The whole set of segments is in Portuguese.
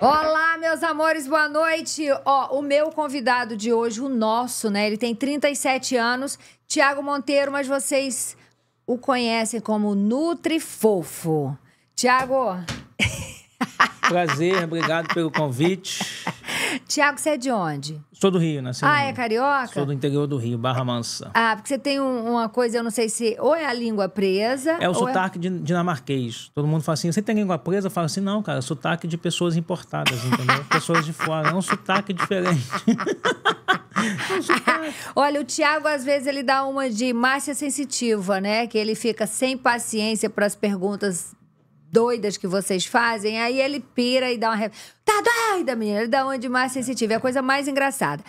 Olá, meus amores, boa noite. Ó, o meu convidado de hoje, o nosso, né? Ele tem 37 anos, Tiago Monteiro, mas vocês o conhecem como Nutri Fofo. Tiago. Prazer, obrigado pelo convite. Tiago, você é de onde? Sou do Rio, né? Ah, é carioca? Sou do interior do Rio, Barra Mansa. Ah, porque você tem um, uma coisa, eu não sei se... Ou é a língua presa... É o é sotaque é... dinamarquês. Todo mundo fala assim, você tem língua presa? Eu falo assim, não, cara, sotaque de pessoas importadas, entendeu? pessoas de fora. É um sotaque diferente. É Olha, o Tiago, às vezes, ele dá uma de Márcia Sensitiva, né? Que ele fica sem paciência para as perguntas doidas que vocês fazem. Aí ele pira e dá uma. Tá doida, menina? Ele dá uma de mais sensitiva. É a coisa mais engraçada.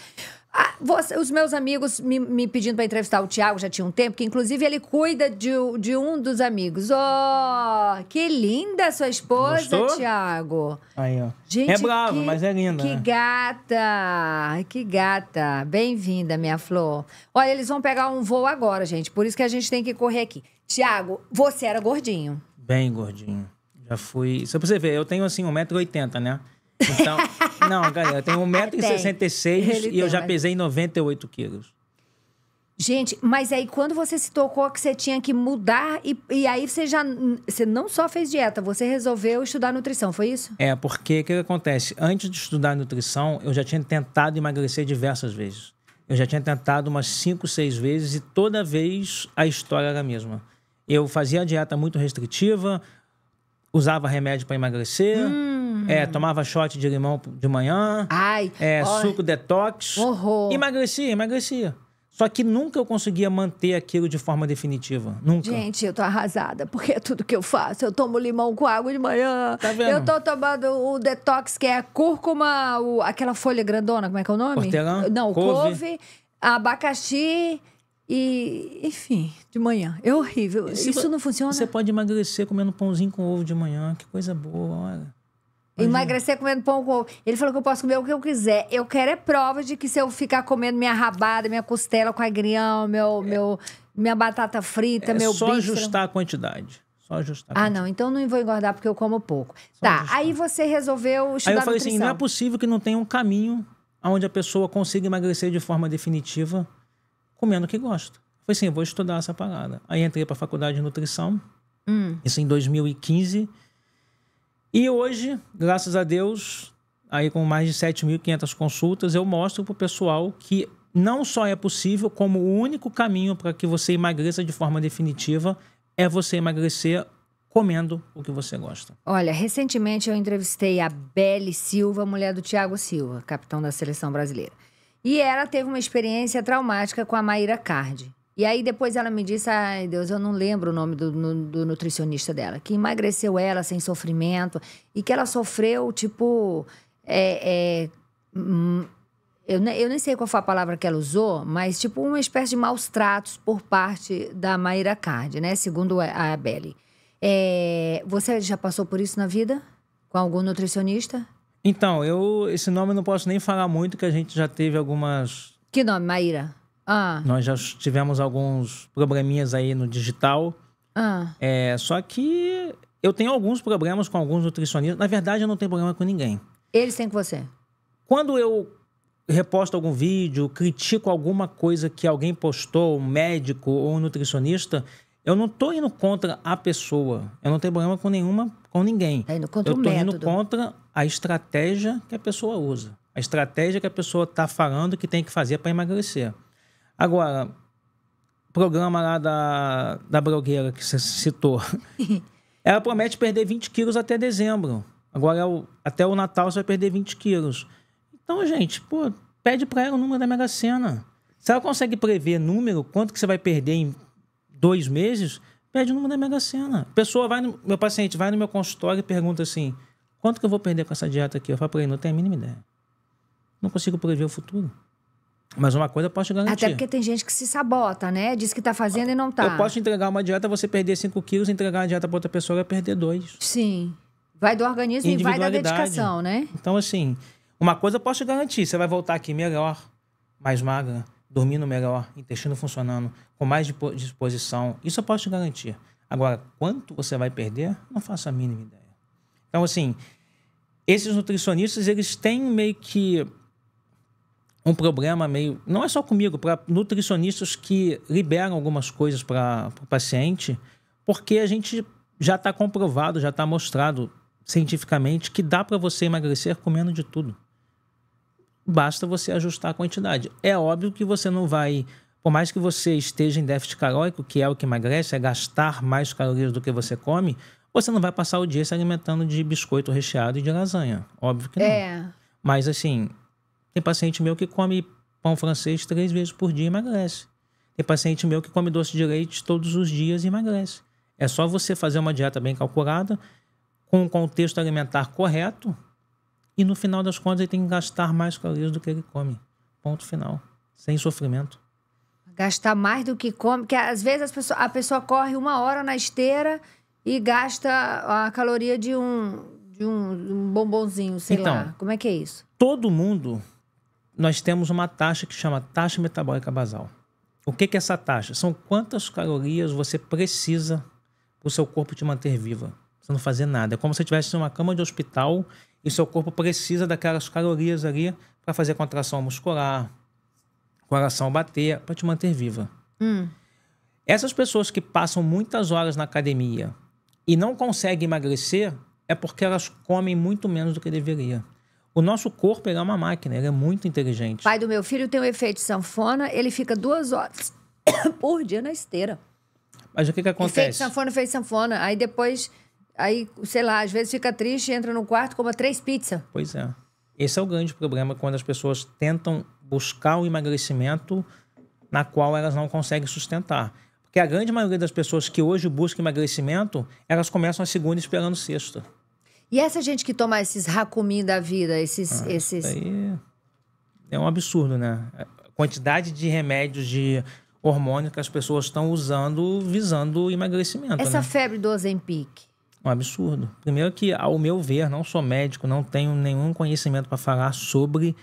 Ah, você, os meus amigos me, me pedindo para entrevistar o Tiago já tinha um tempo, que inclusive ele cuida de, de um dos amigos. Oh, que linda sua esposa, Tiago. Aí, ó. Gente, é brava, mas é linda. Que né? gata! Que gata! Bem-vinda, minha flor. Olha, eles vão pegar um voo agora, gente. Por isso que a gente tem que correr aqui. Tiago, você era gordinho. Bem gordinho. Já fui. Só pra você ver, eu tenho assim 1,80m, né? Então. não, galera, eu tenho 1,66m e eu já mas... pesei 98 quilos. Gente, mas aí quando você se tocou que você tinha que mudar e, e aí você já você não só fez dieta, você resolveu estudar nutrição, foi isso? É, porque o que acontece? Antes de estudar nutrição, eu já tinha tentado emagrecer diversas vezes. Eu já tinha tentado umas 5, 6 vezes e toda vez a história era a mesma. Eu fazia a dieta muito restritiva, usava remédio para emagrecer. Hum. É, tomava shot de limão de manhã. Ai. É, ó, suco detox. Horror. Emagrecia, emagrecia. Só que nunca eu conseguia manter aquilo de forma definitiva. Nunca. Gente, eu tô arrasada, porque é tudo que eu faço. Eu tomo limão com água de manhã. Tá vendo? Eu tô tomando o detox, que é cúrcuma, o, aquela folha grandona, como é que é o nome? Hortelã, Não, couve. couve, abacaxi. E, enfim, de manhã. É horrível. Isso não funciona. Você pode emagrecer comendo pãozinho com ovo de manhã. Que coisa boa, olha. Imagina. Emagrecer comendo pão com ovo. Ele falou que eu posso comer o que eu quiser. Eu quero é prova de que se eu ficar comendo minha rabada, minha costela com agrião, meu, é. meu, minha batata frita, é meu só ajustar a quantidade. Só ajustar. Ah, não. Então não vou engordar porque eu como pouco. Só tá, ajustar. aí você resolveu estudar Aí eu falei nutrição. assim, não é possível que não tenha um caminho onde a pessoa consiga emagrecer de forma definitiva comendo o que gosto. foi assim, vou estudar essa parada. Aí entrei para a faculdade de nutrição, hum. isso em 2015. E hoje, graças a Deus, aí com mais de 7.500 consultas, eu mostro para o pessoal que não só é possível, como o único caminho para que você emagreça de forma definitiva é você emagrecer comendo o que você gosta. Olha, recentemente eu entrevistei a Belle Silva, mulher do Thiago Silva, capitão da seleção brasileira. E ela teve uma experiência traumática com a Maíra Cardi. E aí depois ela me disse, ai Deus, eu não lembro o nome do, do, nutricionista dela, que emagreceu ela sem sofrimento e que ela sofreu, tipo, é, é, hum, eu, eu nem sei qual foi a palavra que ela usou, mas tipo uma espécie de maus tratos por parte da Maíra Cardi, né? Segundo a Abeli. É, você já passou por isso na vida? Com algum nutricionista? Então, eu esse nome eu não posso nem falar muito, que a gente já teve algumas. Que nome, Maíra? Ah. Nós já tivemos alguns probleminhas aí no digital. Ah. É, só que eu tenho alguns problemas com alguns nutricionistas. Na verdade, eu não tenho problema com ninguém. Eles têm com você? Quando eu reposto algum vídeo, critico alguma coisa que alguém postou, um médico ou um nutricionista, eu não estou indo contra a pessoa. Eu não tenho problema com nenhuma, com ninguém. Tá indo contra eu estou indo contra a estratégia que a pessoa usa. A estratégia que a pessoa está falando que tem que fazer para emagrecer. Agora, programa lá da, da blogueira que você citou. Ela promete perder 20 quilos até dezembro. Agora, é o, até o Natal você vai perder 20 quilos. Então, gente, pô, pede para ela o número da Mega Sena. Se ela consegue prever número, quanto que você vai perder em dois meses, pede o número da Mega Sena. Pessoa vai, no, meu paciente vai no meu consultório e pergunta assim: quanto que eu vou perder com essa dieta aqui? Eu falo para ele: não tenho a mínima ideia. Não consigo prever o futuro. Mas uma coisa eu posso te garantir. Até porque tem gente que se sabota, né? Diz que tá fazendo e não tá. Eu posso entregar uma dieta, você perder 5 quilos, entregar uma dieta para outra pessoa, vai perder dois Sim. Vai do organismo e vai da dedicação, né? Então, assim, uma coisa eu posso te garantir: você vai voltar aqui melhor, mais magra, dormindo melhor, intestino funcionando, com mais disposição. Isso eu posso te garantir. Agora, quanto você vai perder, não faço a mínima ideia. Então, assim, esses nutricionistas, eles têm meio que um problema meio. Não é só comigo, para nutricionistas que liberam algumas coisas para o paciente, porque a gente já está comprovado, já está mostrado cientificamente que dá para você emagrecer comendo de tudo basta você ajustar a quantidade. É óbvio que você não vai, por mais que você esteja em déficit calórico, que é o que emagrece, é gastar mais calorias do que você come, você não vai passar o dia se alimentando de biscoito recheado e de lasanha. Óbvio que não. É. Mas assim, tem paciente meu que come pão francês três vezes por dia e emagrece. Tem paciente meu que come doce de leite todos os dias e emagrece. É só você fazer uma dieta bem calculada, com o contexto alimentar correto, e no final das contas, ele tem que gastar mais calorias do que ele come. Ponto final. Sem sofrimento. Gastar mais do que come. Porque às vezes pessoas, a pessoa corre uma hora na esteira e gasta a caloria de um, de um, um bombonzinho, sei então, lá. Como é que é isso? Todo mundo, nós temos uma taxa que chama taxa metabólica basal. O que, que é essa taxa? São quantas calorias você precisa para o seu corpo te manter viva. Você não fazer nada. É como se você estivesse uma cama de hospital e seu corpo precisa daquelas calorias ali para fazer contração muscular, coração bater, para te manter viva. Hum. Essas pessoas que passam muitas horas na academia e não conseguem emagrecer é porque elas comem muito menos do que deveria. O nosso corpo é uma máquina, ele é muito inteligente. Pai do meu filho tem um efeito sanfona, ele fica duas horas por dia na esteira. Mas o que, que acontece? Efeito sanfona, efeito sanfona. Aí depois Aí, sei lá, às vezes fica triste, entra no quarto, coma três pizzas. Pois é. Esse é o grande problema quando as pessoas tentam buscar o emagrecimento na qual elas não conseguem sustentar. Porque a grande maioria das pessoas que hoje buscam emagrecimento, elas começam a segunda esperando sexta. E essa gente que toma esses racumim da vida, esses. Ah, esses... Aí é um absurdo, né? A quantidade de remédios, de hormônios que as pessoas estão usando visando o emagrecimento. Essa né? febre do Ozempic um absurdo. Primeiro que, ao meu ver, não sou médico, não tenho nenhum conhecimento para falar sobre,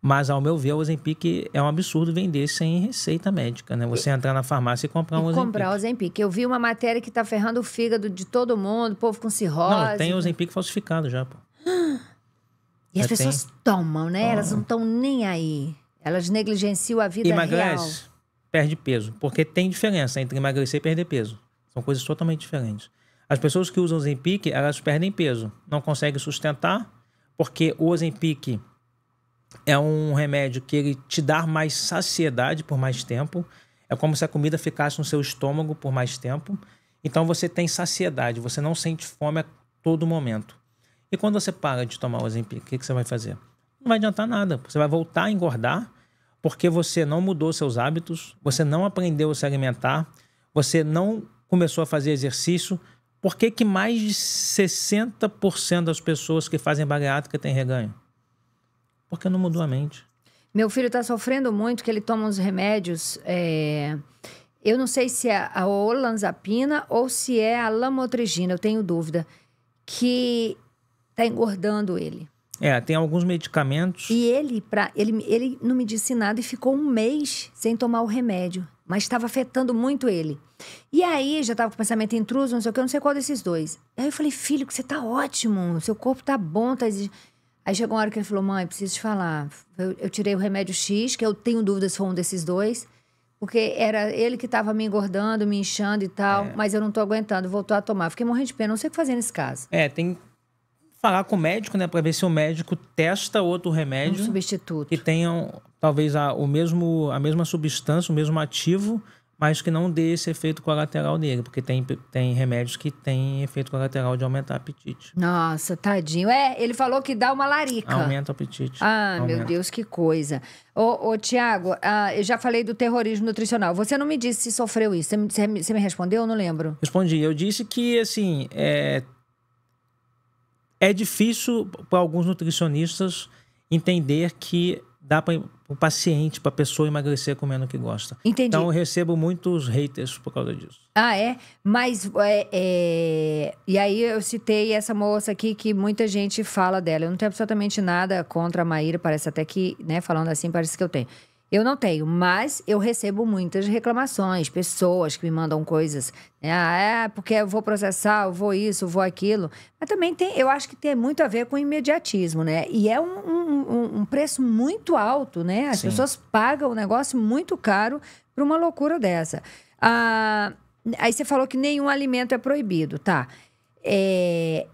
mas ao meu ver, o Ozempic é um absurdo vender sem receita médica, né? Você entrar na farmácia e comprar um Ozempic. Comprar o Ozempic. Eu vi uma matéria que tá ferrando o fígado de todo mundo, povo com cirrose. Não, tem Ozempic falsificado já, pô. E as já pessoas tem. tomam, né? Toma. Elas não estão ah. nem aí. Elas negligenciam a vida Emagrece, real. perde peso, porque tem diferença entre emagrecer e perder peso. São coisas totalmente diferentes. As pessoas que usam Ozempic, elas perdem peso, não conseguem sustentar, porque o Ozempic é um remédio que ele te dá mais saciedade por mais tempo. É como se a comida ficasse no seu estômago por mais tempo. Então você tem saciedade, você não sente fome a todo momento. E quando você para de tomar o Ozempic, o que, que você vai fazer? Não vai adiantar nada. Você vai voltar a engordar porque você não mudou seus hábitos, você não aprendeu a se alimentar, você não começou a fazer exercício, por que, que mais de 60% das pessoas que fazem bariátrica têm reganho? Porque não mudou a mente. Meu filho está sofrendo muito, que ele toma uns remédios. É... Eu não sei se é a olanzapina ou se é a lamotrigina, eu tenho dúvida. Que está engordando ele. É, tem alguns medicamentos. E ele, pra, ele, ele não me disse nada e ficou um mês sem tomar o remédio mas estava afetando muito ele. E aí, já estava com pensamento intruso, não sei o que, não sei qual desses dois. Aí eu falei, filho, você tá ótimo, seu corpo tá bom, tá Aí chegou uma hora que ele falou, mãe, preciso te falar. Eu, eu, tirei o remédio X, que eu tenho dúvidas se foi um desses dois, porque era ele que estava me engordando, me inchando e tal, é. mas eu não tô aguentando, voltou a tomar. Fiquei morrendo de pena, não sei o que fazer nesse caso. É, tem, falar com o médico, né, para ver se o médico testa outro remédio. Um substituto. Que tenha talvez a, o mesmo, a mesma substância, o mesmo ativo, mas que não dê esse efeito colateral nele, porque tem, tem remédios que têm efeito colateral de aumentar o apetite. Nossa, tadinho. É, ele falou que dá uma larica. Aumenta o apetite. Ah, Aumenta. meu Deus, que coisa. Ô, ô Tiago, ah, eu já falei do terrorismo nutricional. Você não me disse se sofreu isso. Você, me, você me respondeu? ou não lembro. Respondi. Eu disse que, assim, é, é difícil para alguns nutricionistas entender que dá para o paciente, para a pessoa emagrecer comendo o que gosta. Entendi. Então eu recebo muitos haters por causa disso. Ah, é? Mas. É, é... E aí eu citei essa moça aqui que muita gente fala dela. Eu não tenho absolutamente nada contra a Maíra, parece até que, né, falando assim, parece que eu tenho. Eu não tenho, mas eu recebo muitas reclamações, pessoas que me mandam coisas. Né? Ah, é porque eu vou processar, eu vou isso, eu vou aquilo. Mas também tem, eu acho que tem muito a ver com imediatismo, né? E é um, um, um preço muito alto, né? As Sim. pessoas pagam um negócio muito caro por uma loucura dessa. Ah, aí você falou que nenhum alimento é proibido, tá? É...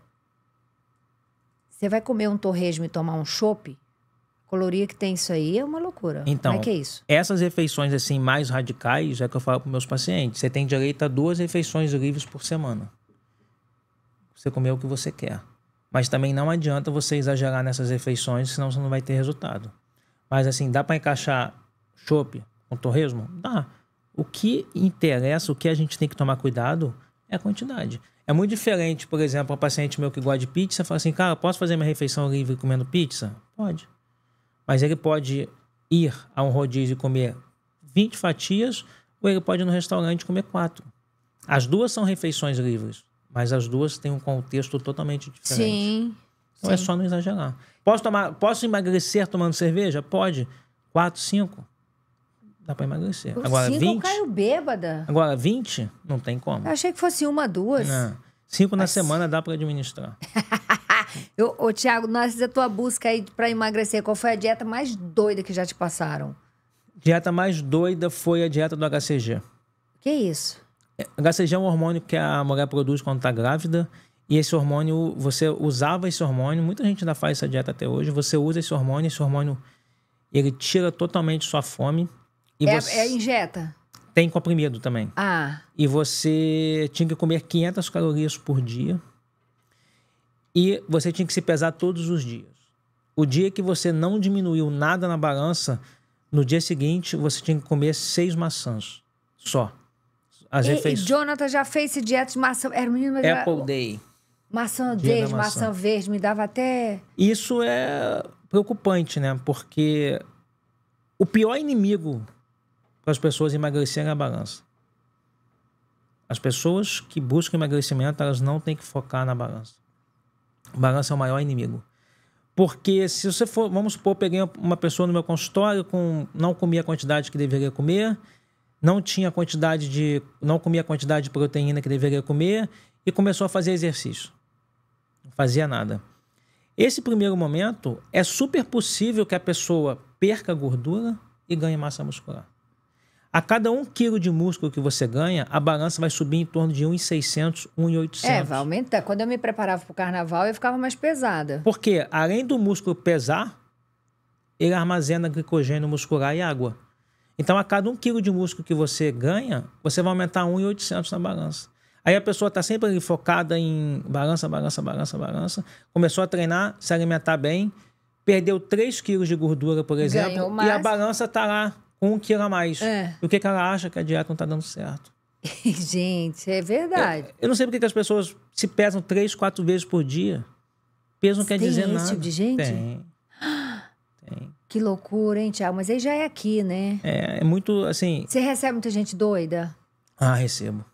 Você vai comer um torresmo e tomar um chope? caloria que tem isso aí é uma loucura. Então, Como é então, que é isso? Essas refeições assim mais radicais é que eu falo para meus pacientes. Você tem direito a duas refeições livres por semana. Você comer o que você quer. Mas também não adianta você exagerar nessas refeições, senão você não vai ter resultado. Mas assim, dá para encaixar chope com torresmo? Dá. O que interessa, o que a gente tem que tomar cuidado é a quantidade. É muito diferente, por exemplo, um paciente meu que gosta de pizza, fala assim, cara, posso fazer minha refeição livre comendo pizza? Pode. Mas ele pode ir a um rodízio e comer 20 fatias, ou ele pode ir no restaurante comer quatro. As duas são refeições livres, mas as duas têm um contexto totalmente diferente. Sim. Então é sim. é só não exagerar. Posso, tomar, posso emagrecer tomando cerveja? Pode. Quatro, cinco. Dá para emagrecer. Por Agora, cinco 20. Eu caio bêbada. Agora, 20, não tem como. Eu achei que fosse uma, duas. Não. Cinco mas... na semana dá para administrar. Eu, ô, Tiago, nessa tua busca aí pra emagrecer, qual foi a dieta mais doida que já te passaram? Dieta mais doida foi a dieta do HCG. Que isso? É, HCG é um hormônio que a mulher produz quando tá grávida. E esse hormônio, você usava esse hormônio, muita gente ainda faz essa dieta até hoje. Você usa esse hormônio, esse hormônio ele tira totalmente sua fome. E é, você... é injeta? Tem comprimido também. Ah. E você tinha que comer 500 calorias por dia e você tinha que se pesar todos os dias. O dia que você não diminuiu nada na balança, no dia seguinte você tinha que comer seis maçãs só. As e, e Jonathan já fez esse dieta de maçã. Era o menino, Apple já... Day. Maçã verde, maçã. maçã verde, me dava até. Isso é preocupante, né? Porque o pior inimigo para as pessoas emagrecerem é a balança. As pessoas que buscam emagrecimento, elas não têm que focar na balança. O balanço é o maior inimigo. Porque se você for, vamos supor, peguei uma pessoa no meu consultório com não comia a quantidade que deveria comer, não tinha quantidade de não comia a quantidade de proteína que deveria comer e começou a fazer exercício. Não fazia nada. Esse primeiro momento é super possível que a pessoa perca gordura e ganhe massa muscular. A cada um quilo de músculo que você ganha, a balança vai subir em torno de 1,600, 1,800. É, vai aumentar. Quando eu me preparava para o carnaval, eu ficava mais pesada. Porque, além do músculo pesar, ele armazena glicogênio muscular e água. Então, a cada um quilo de músculo que você ganha, você vai aumentar 1,800 na balança. Aí a pessoa está sempre ali focada em balança, balança, balança, balança. Começou a treinar, se alimentar bem, perdeu 3 quilos de gordura, por exemplo, e a balança está lá um quilo a mais. É. o que, que ela acha que a dieta não está dando certo. Gente, é verdade. Eu, eu não sei porque as pessoas se pesam três, quatro vezes por dia. Peso não Você quer tem dizer esse nada. Tipo de gente? Tem. tem. Que loucura, hein, Tiago? Mas aí já é aqui, né? É, é muito assim. Você recebe muita gente doida? Ah, recebo.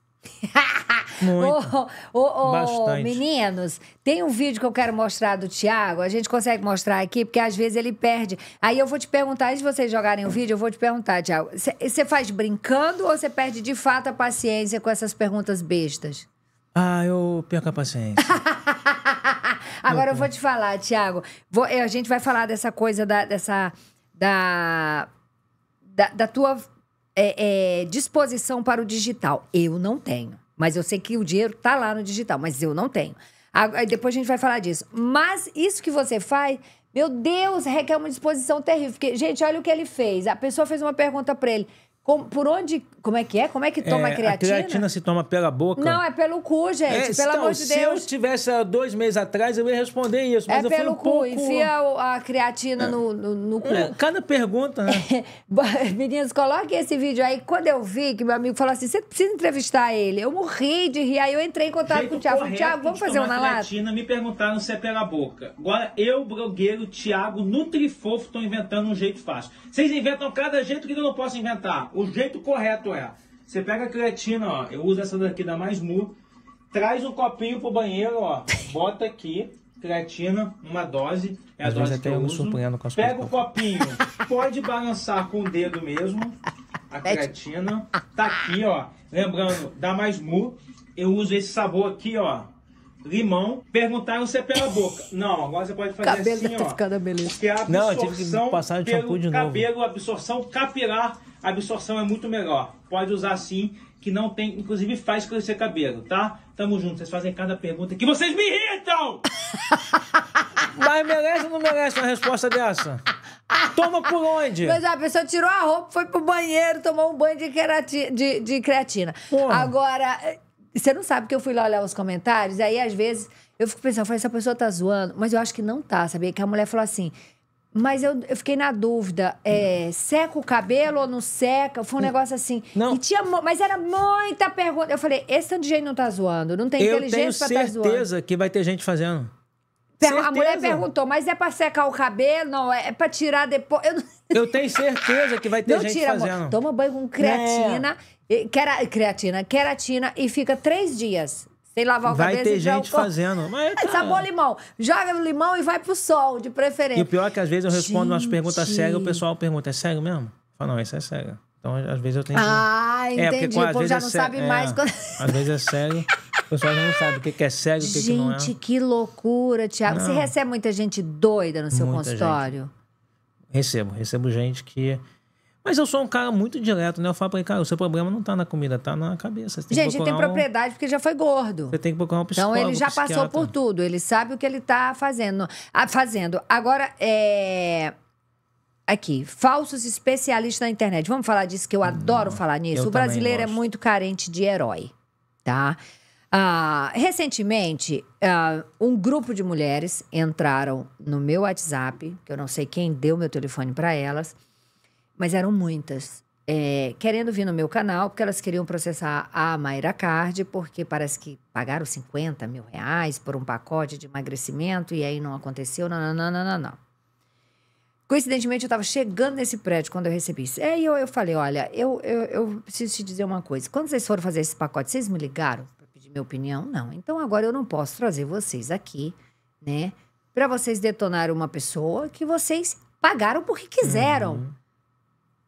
Muito. Ô, meninos, tem um vídeo que eu quero mostrar do Thiago. A gente consegue mostrar aqui, porque às vezes ele perde. Aí eu vou te perguntar, antes de vocês jogarem o vídeo, eu vou te perguntar, Thiago. Você faz brincando ou você perde de fato a paciência com essas perguntas bestas? Ah, eu perco a paciência. Agora eu vou te falar, Tiago. Eh, a gente vai falar dessa coisa da, dessa. Da, da, da tua é, é, disposição para o digital. Eu não tenho. Mas eu sei que o dinheiro tá lá no digital, mas eu não tenho. Aí depois a gente vai falar disso. Mas isso que você faz, meu Deus, requer uma disposição terrível. Porque, gente, olha o que ele fez. A pessoa fez uma pergunta para ele por onde. Como é que é? Como é que toma é, a creatina? A creatina se toma pela boca. Não, é pelo cu, gente. É, pelo então, amor de Deus. Se eu estivesse dois meses atrás, eu ia responder isso. É mas é eu pelo fui um cu. Pouco... Enfia a creatina é. no, no, no, cu. É, cada pergunta, né? Meninas, coloque esse vídeo aí. Quando eu vi que meu amigo falou assim: você precisa entrevistar ele. Eu morri de rir. Aí eu entrei em contato com o Thiago. Falei, Thiago, vamos fazer uma live? creatina, me perguntaram se é pela boca. Agora, eu, blogueiro, Thiago, Nutrifofo, estou inventando um jeito fácil. Vocês inventam cada jeito que eu não posso inventar. O jeito correto é, você pega a creatina, ó, eu uso essa daqui da Mais Mu, traz o um copinho pro banheiro, ó, bota aqui, creatina, uma dose, é a dose que eu uso. Com as pega o copinho, pode balançar com o dedo mesmo, a creatina, tá aqui, ó, lembrando, da Mais Mu, eu uso esse sabor aqui, ó, limão, perguntaram se é pela boca. Não, agora você pode fazer cabelo assim, tá ó. Ficando beleza. Porque a absorção não, eu tive que passar de de cabelo, novo. cabelo, absorção capilar a absorção é muito melhor. Pode usar sim, que não tem, inclusive faz crescer cabelo, tá? Tamo junto, vocês fazem cada pergunta que vocês me irritam! Mas merece ou não merece uma resposta é dessa? Toma por onde? Pois é, a pessoa tirou a roupa, foi pro banheiro, tomou um banho de, querati, de, de creatina. Porra. Agora, eh, você não sabe que eu fui lá olhar os comentários, aí às vezes eu fico pensando, essa pessoa tá zoando, mas eu acho que não tá, sabia? Que a mulher falou assim. Mas eu, eu fiquei na dúvida. É, seca o cabelo ou não seca? Foi um hum. negócio assim. Não. E tinha, mas era muita pergunta. Eu falei, esse tanto de gente não tá zoando. Não tem eu inteligência pra estar tá zoando. Eu tenho certeza que vai ter gente fazendo. certeza. A mulher perguntou, mas é pra secar o cabelo? Não, é, é pra tirar depois. Eu, não... eu tenho certeza que vai ter não gente tira, fazendo. Amor. Toma banho com creatina, é. quera, creatina, queratina e fica três dias que lavar o Vai cabeça. Vai ter gente fazendo. Mas tá... Sabor limão. Joga no limão e vai pro sol, de preferência. E o pior é que às vezes eu respondo gente. umas perguntas cegas, o pessoal pergunta, é cego mesmo? Fala, não, isso é cego. Então, às vezes eu tenho Ah, é, entendi. Porque, o povo já é não cego, sabe mais. É. quando... Às vezes é cego. O pessoal não sabe o que é cego e o que, que, não é. Gente, que loucura, Tiago. Você recebe muita gente doida no seu muita consultório? Gente. Recebo. Recebo gente que mas eu sou um cara muito direto, né? Eu falo pra ele, cara, o seu problema não tá na comida, tá na cabeça. Você tem gente, ele tem um... propriedade porque já foi gordo. Você tem que procurar um psicólogo. Então ele já psiquiatra. passou por tudo, ele sabe o que ele tá fazendo. Ah, fazendo. Agora, é aqui, falsos especialistas na internet. Vamos falar disso que eu hum, adoro Não, falar nisso. O brasileiro é gosto. é muito carente de herói, tá? Ah, recentemente, ah, um grupo de mulheres entraram no meu WhatsApp, que eu não sei quem deu meu telefone para elas, mas eram muitas. É, querendo vir no meu canal, porque elas queriam processar a Mayra Card, porque parece que pagaram 50 mil reais por um pacote de emagrecimento e aí não aconteceu, não, não, não, não, não. Coincidentemente, eu estava chegando nesse prédio quando eu recebi isso. É, e eu, eu falei, olha, eu, eu, eu preciso te dizer uma coisa. Quando vocês foram fazer esse pacote, vocês me ligaram para pedir minha opinião? Não. Então, agora eu não posso trazer vocês aqui, né? Para vocês detonarem uma pessoa que vocês pagaram porque quiseram. Uhum.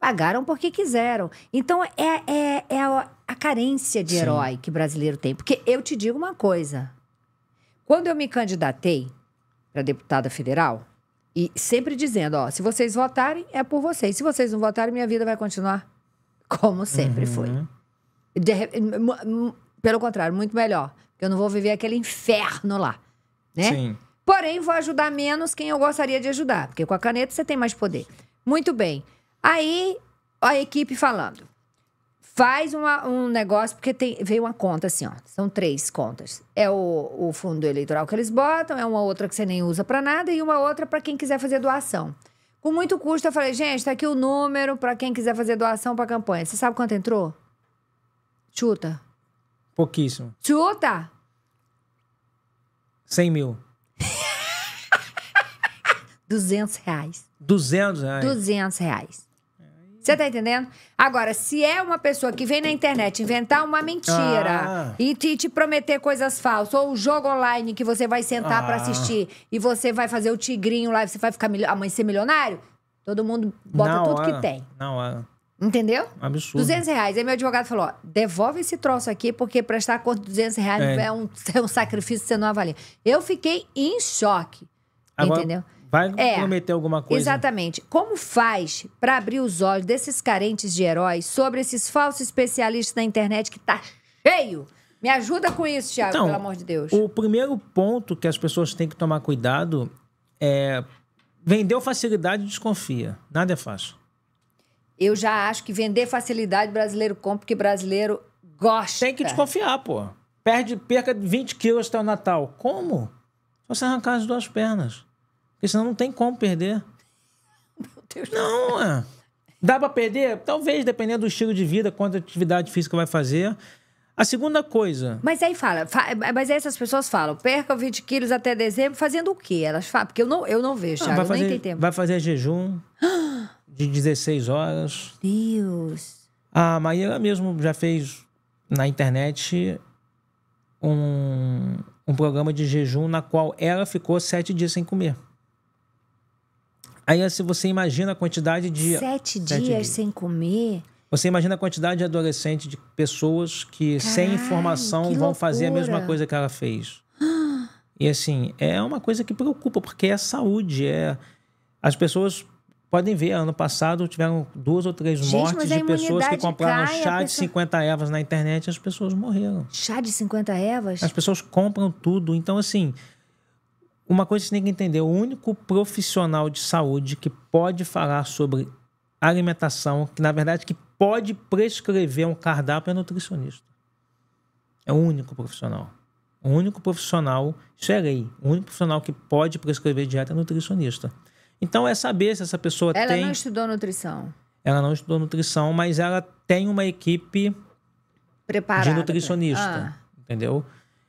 Pagaram porque quiseram. Então, é, é, é a, a carência de Sim. herói que brasileiro tem. Porque eu te digo uma coisa. Quando eu me candidatei para deputada federal, e sempre dizendo, ó, se vocês votarem, é por vocês. Se vocês não votarem, minha vida vai continuar como sempre uhum. foi. De, pelo contrário, muito melhor. Eu não vou viver aquele inferno lá, né? Sim. Porém, vou ajudar menos quem eu gostaria de ajudar, porque com a caneta você tem mais poder. Muito bem. Aí a equipe falando: faz uma, um negócio, porque tem, veio uma conta assim, ó. São três contas. É o, o fundo eleitoral que eles botam, é uma outra que você nem usa para nada e uma outra para quem quiser fazer doação. Com muito custo, eu falei, gente, tá aqui o número para quem quiser fazer doação para campanha. Você sabe quanto entrou? Chuta. Pouquíssimo. Chuta! 100 mil. 200 reais. 200 reais? 200 reais. Você tá entendendo? Agora, se é uma pessoa que vem na internet inventar uma mentira ah. e te, te, prometer coisas falsas, ou um jogo online que você vai sentar ah. para assistir e você vai fazer o tigrinho lá, você vai ficar milho... amanhecer milionário, todo mundo bota não, tudo Ana. que tem. Não, Ana. Entendeu? Absurdo. 200 reais. Aí meu advogado falou: ó, devolve esse troço aqui, porque prestar conta de 200 reais é, é um, é um sacrifício que você não avalia. Eu fiquei em choque. Agora... Entendeu? Vai é, prometer alguma coisa. Exatamente. Como faz para abrir os olhos desses carentes de heróis sobre esses falsos especialistas na internet que tá cheio? Me ajuda com isso, Thiago, então, pelo amor de Deus. O primeiro ponto que as pessoas têm que tomar cuidado é vender facilidade desconfia. Nada é fácil. Eu já acho que vender facilidade brasileiro compra porque brasileiro gosta. Tem que desconfiar, pô. Perde, perca 20 quilos até o Natal. Como? Se você arrancar as duas pernas. Porque senão não tem como perder. Meu Deus não, é. Dá para perder? Talvez, dependendo do estilo de vida, quanta atividade física vai fazer. A segunda coisa. Mas aí fala, fa mas aí essas pessoas falam, perca 20 quilos até dezembro, fazendo o quê? Elas falam, porque eu não, eu não vejo, ah, vai fazer, nem tem tempo. Vai fazer jejum de 16 horas. Deus. A Maíra mesmo já fez na internet um, um programa de jejum na qual ela ficou sete dias sem comer. Aí é, se você imagina a quantidade de. Sete, sete dias, dias, sem comer. Você imagina a quantidade de adolescentes, de pessoas que, Carai, sem informação, que vão fazer a mesma coisa que ela fez. e assim, é uma coisa que preocupa, porque é saúde. É... As pessoas podem ver, ano passado tiveram duas ou três Gente, mortes de pessoas que compraram cai, chá pessoa... de 50 ervas na internet e as pessoas morreram. Chá de 50 ervas? As pessoas compram tudo. Então, assim, uma coisa que você tem que entender: o único profissional de saúde que pode falar sobre alimentação, que na verdade que pode prescrever um cardápio é nutricionista. É o único profissional. O único profissional, isso é lei, o único profissional que pode prescrever dieta é nutricionista. Então é saber se essa pessoa ela tem. Ela não estudou nutrição. Ela não estudou nutrição, mas ela tem uma equipe Preparada. de nutricionista. Ah. Entendeu?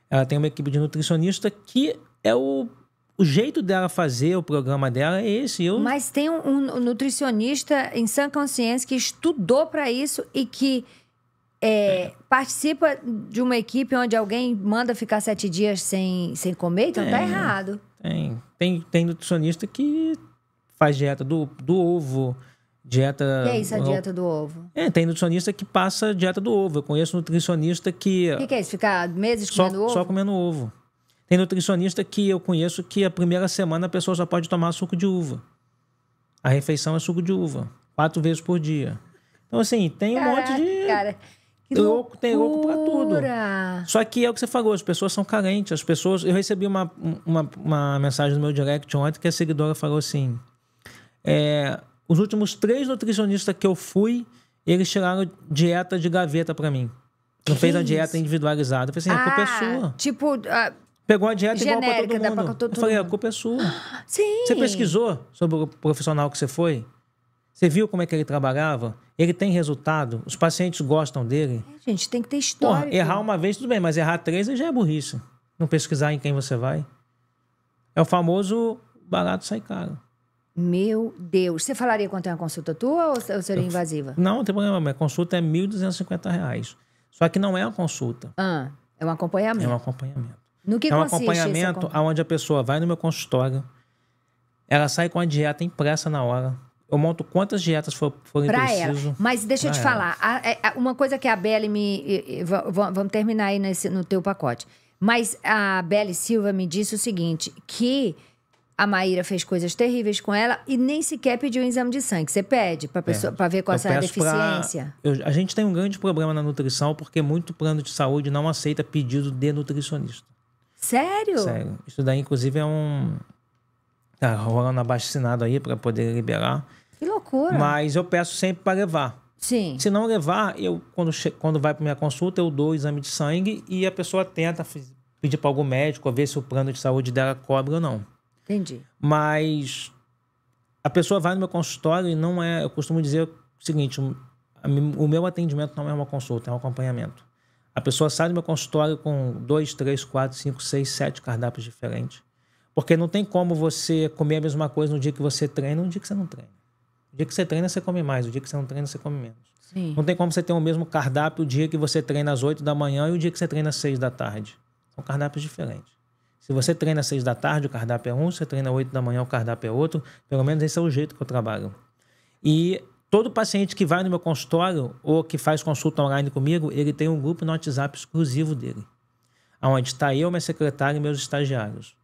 Ela tem uma equipe de nutricionista que é o o jeito dela fazer o programa dela é esse. Eu... Mas tem um, um nutricionista em sã consciência que estudou para isso e que é, é. participa de uma equipe onde alguém manda ficar sete dias sem, sem comer, então tá errado. Tem. tem. Tem nutricionista que faz dieta do, do ovo. Dieta. é isso, a dieta do ovo? É, tem nutricionista que passa dieta do ovo. Eu conheço nutricionista que. O que, que, é isso? Ficar meses só, comendo ovo? Só comendo ovo. Tem nutricionista que eu conheço que a primeira semana a pessoa só pode tomar suco de uva. A refeição é suco de uva, quatro vezes por dia. Então, assim, tem um monte de. Cara. Que louco, tem louco pra tudo. Só que é o que você falou, as pessoas são carentes. As pessoas. Eu recebi uma, uma, uma mensagem no meu direct ontem que a seguidora falou assim: é, os últimos três nutricionistas que eu fui, eles tiraram dieta de gaveta para mim. Não que fez isso? a dieta individualizada. Eu falei assim, ah, a culpa é ah, sua. Tipo, ah, Pegou a dieta Genérica, igual pra todo mundo. Pra todo eu falei, a culpa é sua. Sim. Você pesquisou sobre o profissional que você foi? Você viu como é que ele trabalhava? Ele tem resultado? Os pacientes gostam dele? É, gente, tem que ter história. Errar uma vez, tudo bem, mas errar três já é burrice. Não pesquisar em quem você vai. É o famoso barato sai caro. Meu Deus. Você falaria quanto é uma consulta tua ou seria invasiva? Não, não tem problema. Minha consulta é R$ 1.250. Só que não é uma consulta. Ah, é um acompanhamento. É um acompanhamento. No que é um acompanhamento aonde a pessoa vai no meu consultório, ela sai com a dieta impressa na hora. Eu monto quantas dietas for, forem pra preciso. Ela. Mas deixa eu te ela. falar, a, é, a, uma coisa que a Belle me... Vamos terminar aí nesse, no teu pacote. Mas a Belle Silva me disse o seguinte, que a Maíra fez coisas terríveis com ela e nem sequer pediu um exame de sangue. Você pede para é. ver qual é a deficiência? Pra... Eu, a gente tem um grande problema na nutrição porque muito plano de saúde não aceita pedido de nutricionista. Sério? Sério. Isso daí, inclusive, é um. Tá rolando abaixo-assinado aí para poder liberar. Que loucura. Mas eu peço sempre para levar. Sim. Se não levar, eu quando, quando vai para minha consulta, eu dou o exame de sangue e a pessoa tenta pedir para algum médico ver se o plano de saúde dela cobre ou não. Entendi. Mas a pessoa vai no meu consultório e não é. Eu costumo dizer o seguinte: o meu atendimento não é uma consulta, é um acompanhamento. A pessoa sai do meu consultório com dois, três, quatro, cinco, seis, sete cardápios diferentes. Porque não tem como você comer a mesma coisa no dia que você treina e no dia que você não treina. No dia que você treina, você come mais. O dia que você não treina, você come menos. Sim. Não tem como você ter o mesmo cardápio o dia que você treina às 8 da manhã e o dia que você treina às 6 da tarde. São cardápios diferentes. Se você treina às 6 da tarde, o cardápio é um. Se você treina às 8 da manhã, o cardápio é outro. Pelo menos esse é o jeito que eu trabalho. E Todo paciente que vai no meu consultório ou que faz consulta online comigo, ele tem um grupo no WhatsApp exclusivo dele, onde está eu, minha secretária e meus estagiários.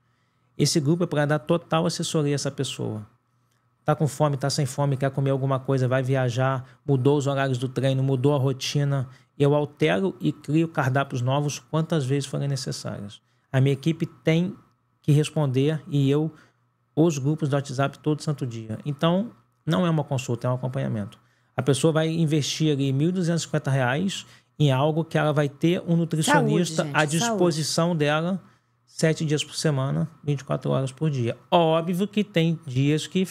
Esse grupo é para dar total assessoria a essa pessoa. Está com fome, está sem fome, quer comer alguma coisa, vai viajar, mudou os horários do treino, mudou a rotina. Eu altero e crio cardápios novos quantas vezes forem necessárias. A minha equipe tem que responder e eu os grupos do WhatsApp todo santo dia. Então, não é uma consulta, é um acompanhamento. A pessoa vai investir ali R$ 1.250 em algo que ela vai ter um nutricionista Saúde, à disposição Saúde. dela sete dias por semana, 24 horas por dia. Óbvio que tem dias que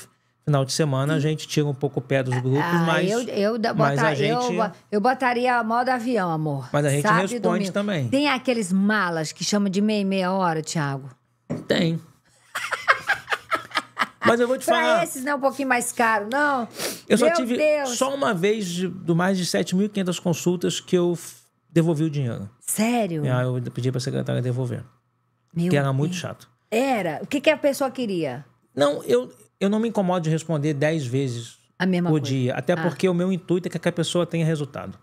final de semana a gente tira um pouco o pé dos grupos, ah, mas, eu, eu botar, a gente... Eu, eu botaria a moda avião, amor. Mas a gente Sabe, responde domingo. também. Tem aqueles malas que chamam de meia e meia hora, Thiago? Tem. Mas eu vou te falar. para esses não é um pouquinho mais caro, não? Eu só tive Deus. só uma vez de, do mais de 7.500 consultas que eu devolvi o dinheiro. Sério? E aí eu pedi pra secretária devolver. Meu que era Deus. muito chato. Era? O que, que a pessoa queria? Não, eu, eu não me incomodo de responder 10 vezes a mesma por coisa. dia. Até ah. porque o meu intuito é que a pessoa tenha resultado.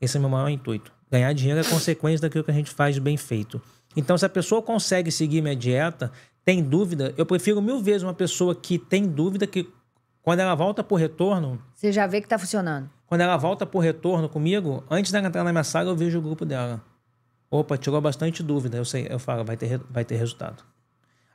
Esse é o meu maior intuito. Ganhar dinheiro é consequência daquilo que a gente faz bem feito. Então, se a pessoa consegue seguir minha dieta, tem dúvida, eu prefiro mil vezes uma pessoa que tem dúvida que quando ela volta por retorno. Você já vê que está funcionando. Quando ela volta por retorno comigo, antes dela entrar na minha sala, eu vejo o grupo dela. Opa, tirou bastante dúvida. Eu sei, eu falo, vai ter, vai ter resultado.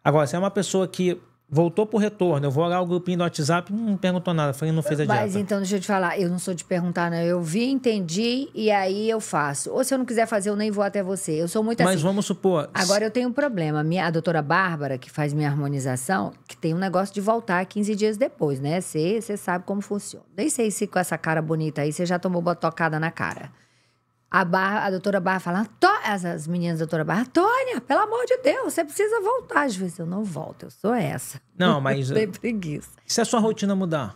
Agora, se é uma pessoa que Voltou pro retorno. Eu vou olhar o grupinho do WhatsApp, e não perguntou nada. Falei, não fez a dieta. Mas então, deixa eu te falar, eu não sou de perguntar, não. Eu vi, entendi e aí eu faço. Ou se eu não quiser fazer, eu nem vou até você. Eu sou muito Mas assim. vamos supor. Agora eu tenho um problema. Minha, a doutora Bárbara, que faz minha harmonização, que tem um negócio de voltar 15 dias depois, né? Você sabe como funciona. Nem sei se com essa cara bonita aí você já tomou botocada tocada na cara. A, Barra, a doutora Barra fala, as, meninas da doutora Barra, Tônia, pelo amor de Deus, você precisa voltar. Às vezes eu não volto, eu sou essa. Não, mas. Tem preguiça. Se a sua rotina mudar,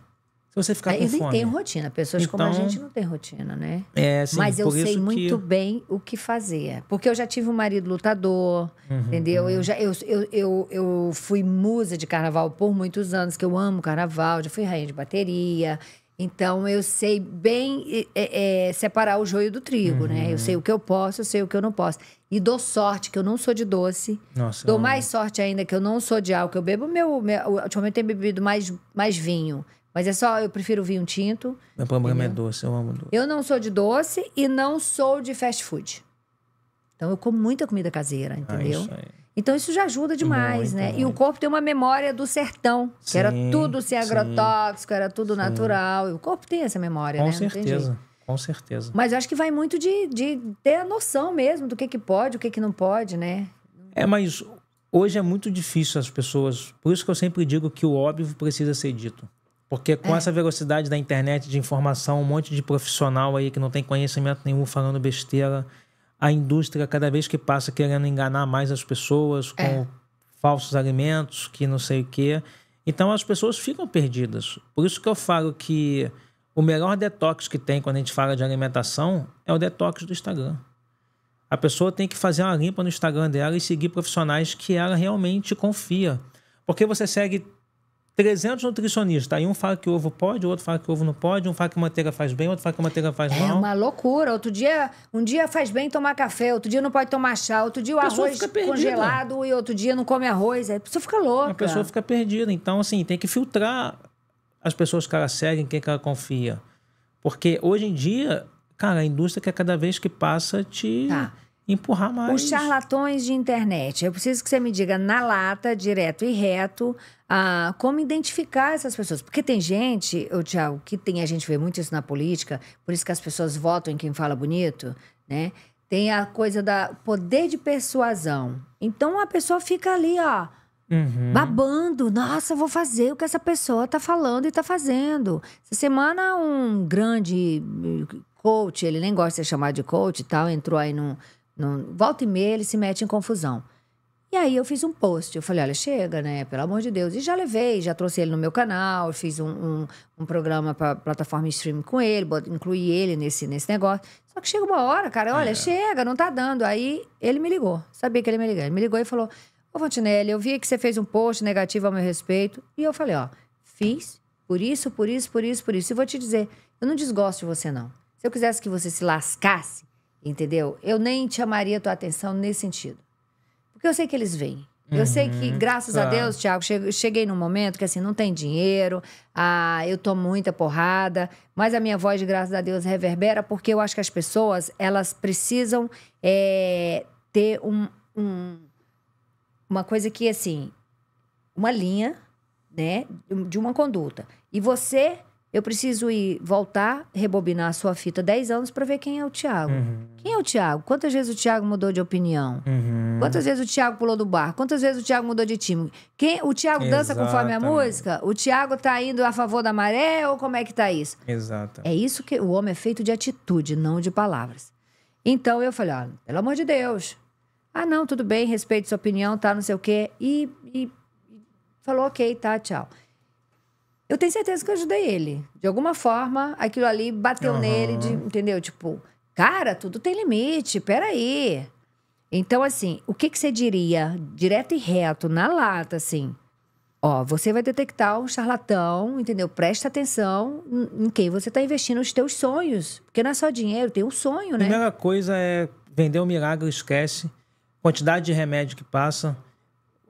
se você ficar Aí é, com fome. tem rotina, pessoas então, como a então gente não tem rotina, né? É, sim, mas eu sei muito bem o que fazer. Porque eu já tive um marido lutador, uhum, entendeu? Uhum. Eu, já, eu, eu, eu, eu fui musa de carnaval por muitos anos, que eu amo carnaval, já fui rainha de bateria. Então eu sei bem é, é, separar o joio do trigo, uhum. né? Eu uhum. sei o que eu posso, eu sei o que eu não posso. E dou sorte, que eu não sou de doce. Nossa, dou mais sorte ainda, que eu não sou de álcool. Eu bebo meu. meu ultimamente tenho bebido mais, mais vinho. Mas é só, eu prefiro vinho tinto. Meu problema é doce, eu amo doce. Eu não sou de doce e não sou de fast food. Então eu como muita comida caseira, ah, entendeu? isso aí. Então isso já ajuda demais, muito, né? Muito. E o corpo tem uma memória do sertão, sim, que era tudo sem agrotóxico, sim, era tudo natural. E o corpo tem essa memória, com né? Com certeza. Com certeza. Mas eu acho que vai muito de, de ter a noção mesmo do que, que pode, o que, que não pode, né? É, mas hoje é muito difícil as pessoas. Por isso que eu sempre digo que o óbvio precisa ser dito. Porque com é. essa velocidade da internet de informação, um monte de profissional aí que não tem conhecimento nenhum falando besteira a indústria, cada vez que passa, querendo enganar mais as pessoas com é. falsos alimentos, que não sei o quê. Então as pessoas ficam perdidas. Por isso que eu falo que o melhor detox que tem quando a gente fala de alimentação é o detox do Instagram. A pessoa tem que fazer uma limpa no Instagram dela e seguir profissionais que ela realmente confia. Porque você segue 300 nutricionistas. Aí um fala que ovo pode, o outro fala que ovo não pode, um fala que manteiga faz bem, outro fala que manteiga faz é mal. É uma loucura. Outro dia, um dia faz bem tomar café, outro dia não pode tomar chá, outro dia o arroz congelado e outro dia não come arroz. Aí a pessoa fica louca. A pessoa fica perdida. Então, assim, tem que filtrar as pessoas que ela segue, em quem que ela confia. Porque hoje em dia, cara, a indústria que cada vez que passa te... Tá empurrar mais. Os charlatões de internet. Eu preciso que você me diga na lata, direto e reto, ah, como identificar essas pessoas. Porque tem gente, o Tiago, que tem, a gente vê muito isso na política, por isso que as pessoas votam em quem fala bonito, né? Tem a coisa da poder de persuasão. Então a pessoa fica ali, ó. Uhum. Babando, nossa, vou fazer o que essa pessoa tá falando e tá fazendo. Essa semana, um grande eh, coach, ele nem gosta de ser chamado de coach e tal, entrou aí num, não, volta e meia ele se mete em confusão. E aí eu fiz um post. Eu falei, olha, chega, né? Pelo amor de Deus. E já levei, já trouxe ele no meu canal, fiz um, um, um programa para plataforma streaming com ele, incluí ele nesse, nesse negócio. Só que chega uma hora, cara, olha, é. chega, não tá dando. Aí ele me ligou. Sabia que ele me ligou. Ele me ligou e falou: Ô, Fontinelli, eu vi que você fez um post negativo a meu respeito. E eu falei, ó, fiz por isso, por isso, por isso, por isso. E vou te dizer, eu não desgosto de você, não. Se eu quisesse que você se lascasse, Entendeu? Eu nem chamaria tua atenção nesse sentido. Porque eu sei que eles vêm. Eu uhum, sei que, uhum, graças tá. a Deus, Tiago, cheguei num momento que assim, não tem dinheiro, ah, eu tomo muita porrada, mas a minha voz, graças a Deus, reverbera, porque eu acho que as pessoas, elas precisam é, ter um, um, uma coisa que, assim, uma linha, né, de uma conduta. E você eu preciso ir voltar, rebobinar a sua fita 10 anos para ver quem é o Tiago. Uhum. Quem é o Tiago? Quantas vezes o Tiago mudou de opinião? Uhum. Quantas vezes o Tiago pulou do bar? Quantas vezes o Tiago mudou de time? Quem, o Tiago dança Exatamente. conforme a música? O Tiago tá indo a favor da maré ou como é que tá isso? Exato. É isso que o homem é feito de atitude, não de palavras. Então eu falei, olha, pelo amor de Deus. Ah, não, tudo bem, respeito sua opinião, tá, não sei o quê. E, e falou, ok, tá, tchau eu tenho certeza que eu ajudei ele. De alguma forma, aquilo ali bateu uhum. nele, de, entendeu? Tipo, cara, tudo tem limite, peraí. Então, assim, o que, que você diria direto e reto, na lata, assim? Ó, você vai detectar um charlatão, entendeu? Presta atenção em quem você está investindo os teus sonhos. Porque não é só dinheiro, tem um sonho, né? Primeira coisa é vender o um milagre, esquece. Quantidade de remédio que passa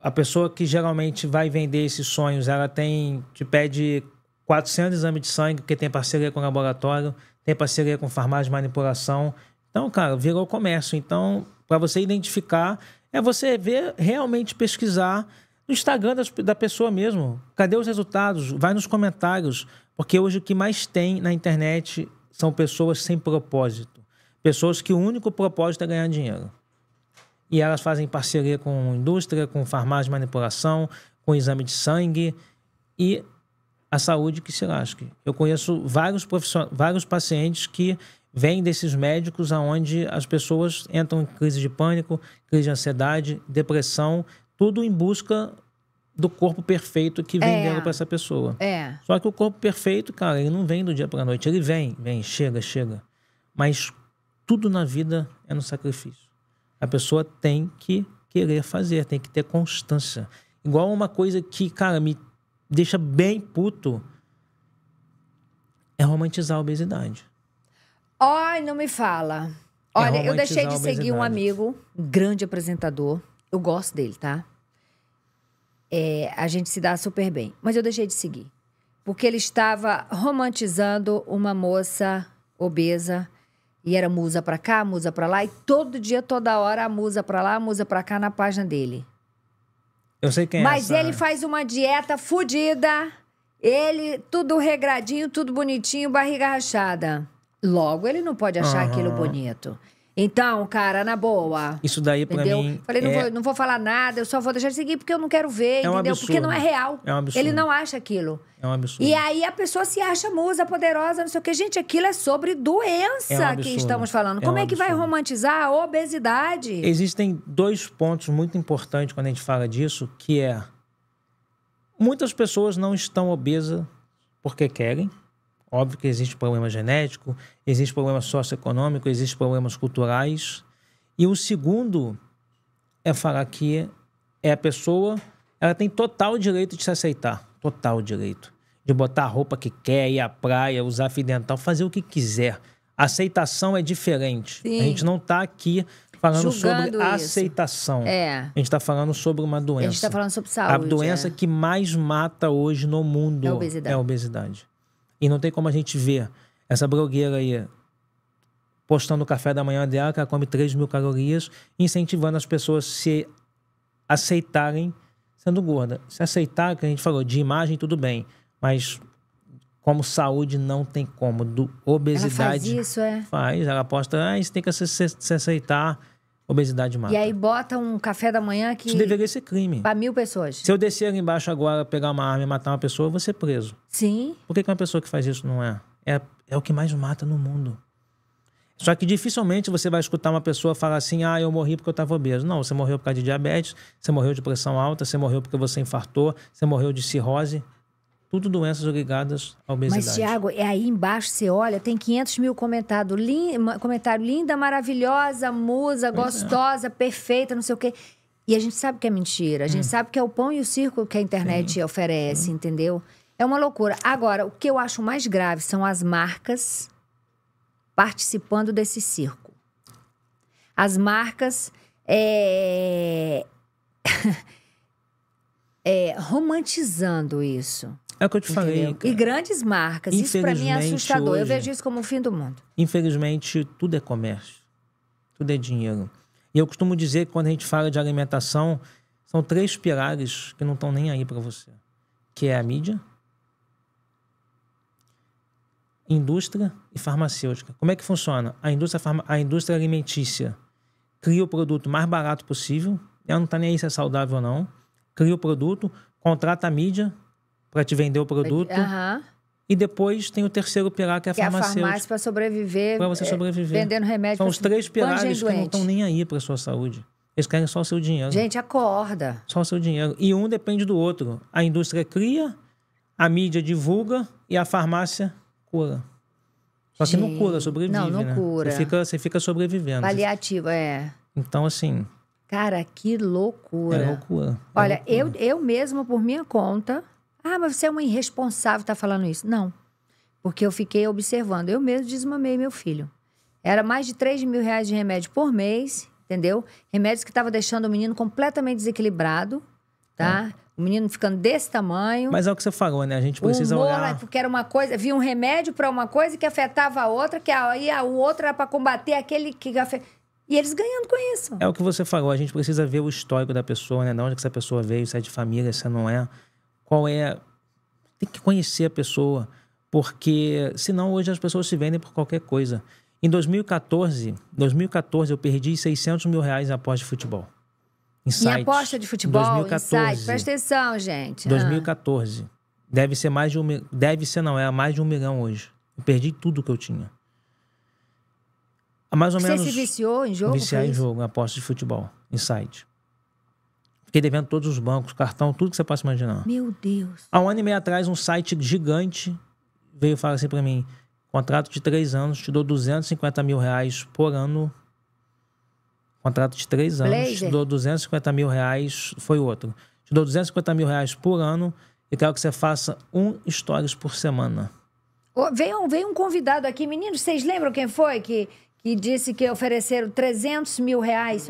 a pessoa que geralmente vai vender esses sonhos, ela tem te pede 400 exames de sangue, porque tem parceria com laboratório, tem parceria com farmácia de manipulação. Então, cara, virou comércio. Então, para você identificar, é você ver, realmente pesquisar no Instagram das, da pessoa mesmo. Cadê os resultados? Vai nos comentários. Porque hoje o que mais tem na internet são pessoas sem propósito. Pessoas que o único propósito é ganhar dinheiro e elas fazem parceria com indústria, com farmácia de manipulação, com exame de sangue e a saúde que se lasque. Eu conheço vários, vários pacientes que vêm desses médicos aonde as pessoas entram em crise de pânico, crise de ansiedade, depressão, tudo em busca do corpo perfeito que vem é. para essa pessoa. É. Só que o corpo perfeito, cara, ele não vem do dia para noite. Ele vem, vem, chega, chega. Mas tudo na vida é no sacrifício. A pessoa tem que querer fazer, tem que ter constância. Igual uma coisa que, cara, me deixa bem puto é romantizar a obesidade. Ai, não me fala. É Olha, é eu deixei de seguir um amigo, um grande apresentador. Eu gosto dele, tá? É, a gente se dá super bem. Mas eu deixei de seguir. Porque ele estava romantizando uma moça obesa e era musa pra cá, musa pra lá, e todo dia, toda hora, a musa pra lá, a musa pra cá na página dele. Eu sei quem Mas é. Mas ele faz uma dieta fodida, ele, tudo regradinho, tudo bonitinho, barriga rachada. Logo, ele não pode achar uhum. aquilo bonito. Então, cara, na boa. Isso daí pra entendeu? mim. Falei, não, é... vou, não vou falar nada, eu só vou deixar de seguir porque eu não quero ver, é entendeu? Um porque não é real. É um absurdo. Ele não acha aquilo. É um absurdo. E aí a pessoa se acha musa, poderosa, não sei o quê. Gente, aquilo é sobre doença é um que estamos falando. É Como um é que vai romantizar a obesidade? Existem dois pontos muito importantes quando a gente fala disso, que é muitas pessoas não estão obesas porque querem Óbvio que existe problema genético, existe problema socioeconômico, existe problemas culturais. E o segundo é falar que é a pessoa, ela tem total direito de se aceitar, total direito. De botar a roupa que quer, ir à praia, usar fio dental, fazer o que quiser. A aceitação é diferente. Sim. A gente não está aqui falando Julgando sobre aceitação. É. A gente está falando sobre uma doença. A gente está falando sobre saúde. A doença é. que mais mata hoje no mundo é a obesidade. É a obesidade. E não tem como a gente ver essa blogueira aí postando o café da manhã dela, que ela come 3 mil calorias, incentivando as pessoas a se aceitarem sendo gorda. Se aceitar, que a gente falou, de imagem, tudo bem, mas como saúde não tem como. Do, obesidade. Ela faz isso, é? Faz. Ela posta, ah, isso tem que se, se aceitar obesidade mata. E aí bota um café da manhã que. Isso deveria ser crime. Para mil pessoas. Se eu descer ali embaixo agora, pegar uma arma e matar uma pessoa, eu vou ser preso. Sim. Por que, que uma pessoa que faz isso não é? é? É o que mais mata no mundo. Só que dificilmente você vai escutar uma pessoa falar assim: ah, eu morri porque eu estava obeso. Não, você morreu por causa de diabetes, você morreu de pressão alta, você morreu porque você infartou, você morreu de cirrose tudo doenças ligadas à obesidade. Mas, Tiago, é aí embaixo, você olha, tem 500 mil comentários. Lin, comentário linda, maravilhosa, musa, é. gostosa, é. perfeita, não sei o quê. E a gente sabe que é mentira. A gente hum. sabe que é o pão e o circo que a internet Sim. oferece, entendeu? É uma loucura. Agora, o que eu acho mais grave são as marcas participando desse circo. As marcas é... é, romantizando isso. É o que eu te falei. E grandes marcas. Isso para mim é assustador. Hoje, eu vejo isso como o fim do mundo. Infelizmente, tudo é comércio. Tudo é dinheiro. E eu costumo dizer que quando a gente fala de alimentação, são três pilares que não estão nem aí para você. Que é a mídia, indústria e farmacêutica. Como é que funciona? A indústria, a indústria alimentícia cria o produto mais barato possível. Ela não está nem aí se é saudável ou não. Cria o produto, contrata a mídia, para te vender o produto. Aham. E depois tem o terceiro pilar, que é a que É a farmácia para sobreviver. pra você é, sobreviver. Vendendo remédio. São os três pilares que não estão nem aí para sua saúde. Eles querem só o seu dinheiro. Gente, acorda. Só o seu dinheiro. E um depende do outro. A indústria cria, a mídia divulga e a farmácia cura. Só Gente. que não cura, sobrevive. Não, não né? cura. Você fica, você fica sobrevivendo. Paliativo, é. Então, assim. Cara, que loucura. É loucura. É Olha, loucura. Eu, eu mesma, por minha conta, ah, mas você é uma irresponsável tá falando isso. Não, porque eu fiquei observando. Eu mesmo desmamei meu filho. Era mais de 3 mil reais de remédio por mês, entendeu? Remédios que estavam deixando o menino completamente desequilibrado, tá? É. O menino ficando desse tamanho. Mas é o que você falou, né? A gente precisa humor, olhar... É porque era uma coisa, via um remédio para uma coisa que afetava a outra, que aí a, o outro era para combater aquele que afetava. E eles ganhando com isso. É o que você falou, a gente precisa ver o histórico da pessoa, né? De onde que essa pessoa veio, se é de família, se não é qual é. Tem que conhecer a pessoa, porque senão hoje as pessoas se vendem por qualquer coisa. Em 2014, 2014 eu perdi 600 mil reais após de futebol. Em aposta de futebol, 2014. Insight. Presta atenção, gente. 2014. Ah. Deve ser mais de um... Deve ser, não. É mais de um milhão hoje. Eu perdi tudo que eu tinha. É mais ou Você menos... Você se viciou em jogo? Viciar em jogo, aposta de futebol. Em site. Fiquei devendo todos os bancos, cartão, tudo que você possa imaginar. Meu Deus. Há um ano e meio atrás, um site gigante veio falar assim para mim: contrato de três anos, te dou 250 mil reais por ano. Contrato de três anos, Blazer. te dou 250 mil reais. Foi outro. Te dou 250 mil reais por ano e quero que você faça um stories por semana. Oh, veio, veio um convidado aqui, menino, vocês lembram quem foi que, que disse que ofereceram 300 mil reais?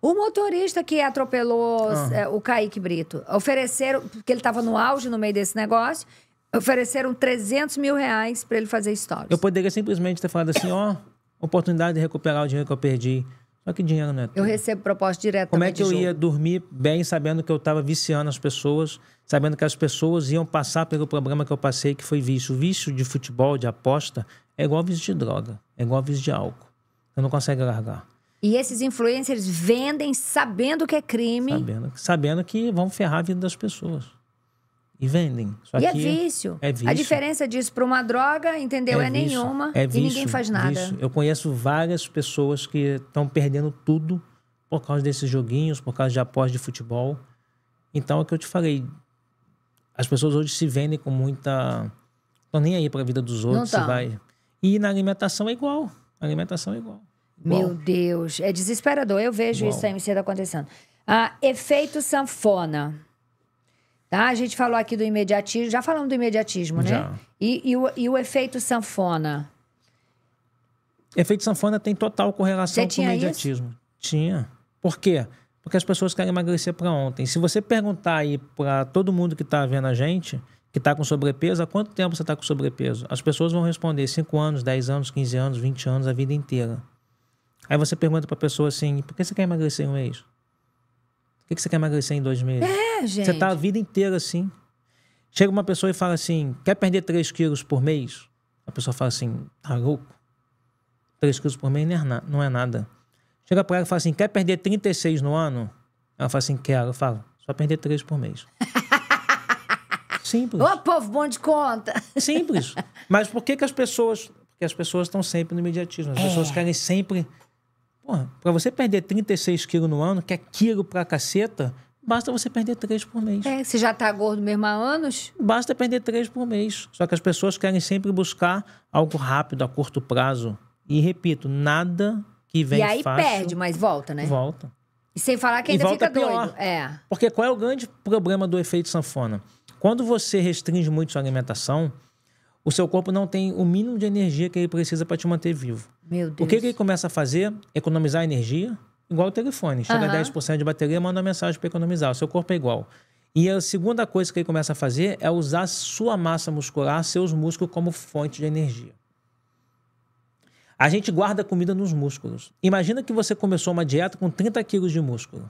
O motorista que atropelou ah. é, o Kaique Brito, ofereceram, porque ele estava no auge no meio desse negócio, ofereceram 300 mil reais para ele fazer história. Eu poderia simplesmente ter falado assim, ó, oportunidade de recuperar o dinheiro que eu perdi. Só que dinheiro não é tudo. Eu recebo proposta direta. Como é que eu jogo? ia dormir bem sabendo que eu estava viciando as pessoas, sabendo que as pessoas iam passar pelo problema que eu passei, que foi vício. O vício de futebol, de aposta, é igual vício de droga, é igual vício de álcool. Você não consegue largar. E esses influencers vendem sabendo que é crime. Sabendo, sabendo que vão ferrar a vida das pessoas. E vendem. Só e é vício. é vício. A diferença disso para uma droga, entendeu? É, é nenhuma. É vício, e ninguém faz nada. Vício. Eu conheço várias pessoas que estão perdendo tudo por causa desses joguinhos, por causa de apostas de futebol. Então, é o que eu te falei. As pessoas hoje se vendem com muita. Estão nem aí para a vida dos outros. Não vai... E na alimentação é igual. A alimentação é igual. Meu Bom. Deus, é desesperador. Eu vejo Bom. isso aí me cedo acontecendo. Ah, efeito sanfona. Tá? A gente falou aqui do imediatismo. Já falamos do imediatismo, né? Já. E, e, o, e o efeito sanfona? Efeito sanfona tem total correlação com o imediatismo. Isso? Tinha. Por quê? Porque as pessoas querem emagrecer para ontem. Se você perguntar aí para todo mundo que está vendo a gente, que está com sobrepeso, há quanto tempo você está com sobrepeso? As pessoas vão responder 5 anos, 10 anos, 15 anos, 20 anos, a vida inteira. Aí você pergunta pra pessoa assim: por que você quer emagrecer em um mês? Por que você quer emagrecer em dois meses? É, gente. Você tá a vida inteira assim. Chega uma pessoa e fala assim: quer perder 3 quilos por mês? A pessoa fala assim: tá louco? 3 quilos por mês é não é nada. Chega pra ela e fala assim: quer perder 36 no ano? Ela fala assim: quero. Eu falo: só perder 3 por mês. Simples. Ô, povo bom de conta. Simples. Mas por que, que as pessoas. Porque as pessoas estão sempre no imediatismo. As é. pessoas querem sempre Porra, pra você perder 36 quilos no ano, que é quilo pra caceta, basta você perder 3 por mês. É, você já tá gordo mesmo há anos? Basta perder 3 por mês. Só que as pessoas querem sempre buscar algo rápido, a curto prazo. E repito, nada que vem fácil... E aí fácil, perde, mas volta, né? Volta. E sem falar que ainda volta fica pior. doido. É. Porque qual é o grande problema do efeito sanfona? Quando você restringe muito sua alimentação o seu corpo não tem o mínimo de energia que ele precisa para te manter vivo. Meu Deus. O que, que, ele começa a fazer? Economizar energia, igual o telefone. Chega uhum. a 10% de bateria, manda uma mensagem para economizar. O seu corpo é igual. E a segunda coisa que ele começa a fazer é usar sua massa muscular, seus músculos, como fonte de energia. A gente guarda comida nos músculos. Imagina que você começou uma dieta com 30 quilos de músculo.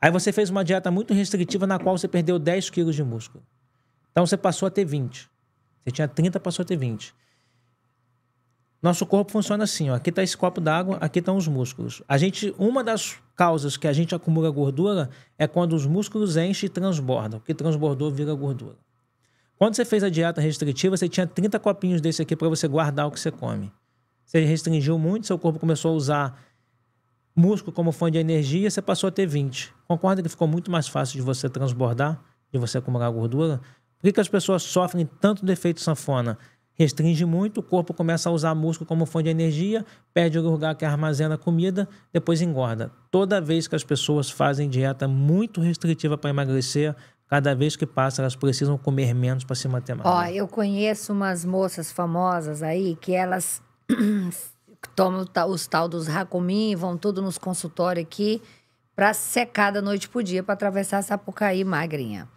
Aí você fez uma dieta muito restritiva na qual você perdeu 10 quilos de músculo. Então você passou a ter 20. Você tinha 30, passou a ter 20. Nosso corpo funciona assim, ó. Aqui está esse copo d'água, aqui estão tá os músculos. A gente, uma das causas que a gente acumula gordura é quando os músculos enchem e transbordam. O que transbordou vira gordura. Quando você fez a dieta restritiva, você tinha 30 copinhos desse aqui para você guardar o que você come. Você restringiu muito, seu corpo começou a usar músculo como fonte de energia, você passou a ter 20. Concorda que ficou muito mais fácil de você transbordar, de você acumular gordura? Por que, que as pessoas sofrem tanto do efeito sanfona? Restringe muito, o corpo começa a usar músculo como fonte de energia, perde o lugar que armazena a comida, depois engorda. Toda vez que as pessoas fazem dieta muito restritiva para emagrecer, cada vez que passa elas precisam comer menos para se manter magra. Ó, eu conheço umas moças famosas aí que elas tomam os tal dos racumim, vão tudo nos consultórios aqui para secar da noite pro dia para atravessar Sapucaí magrinha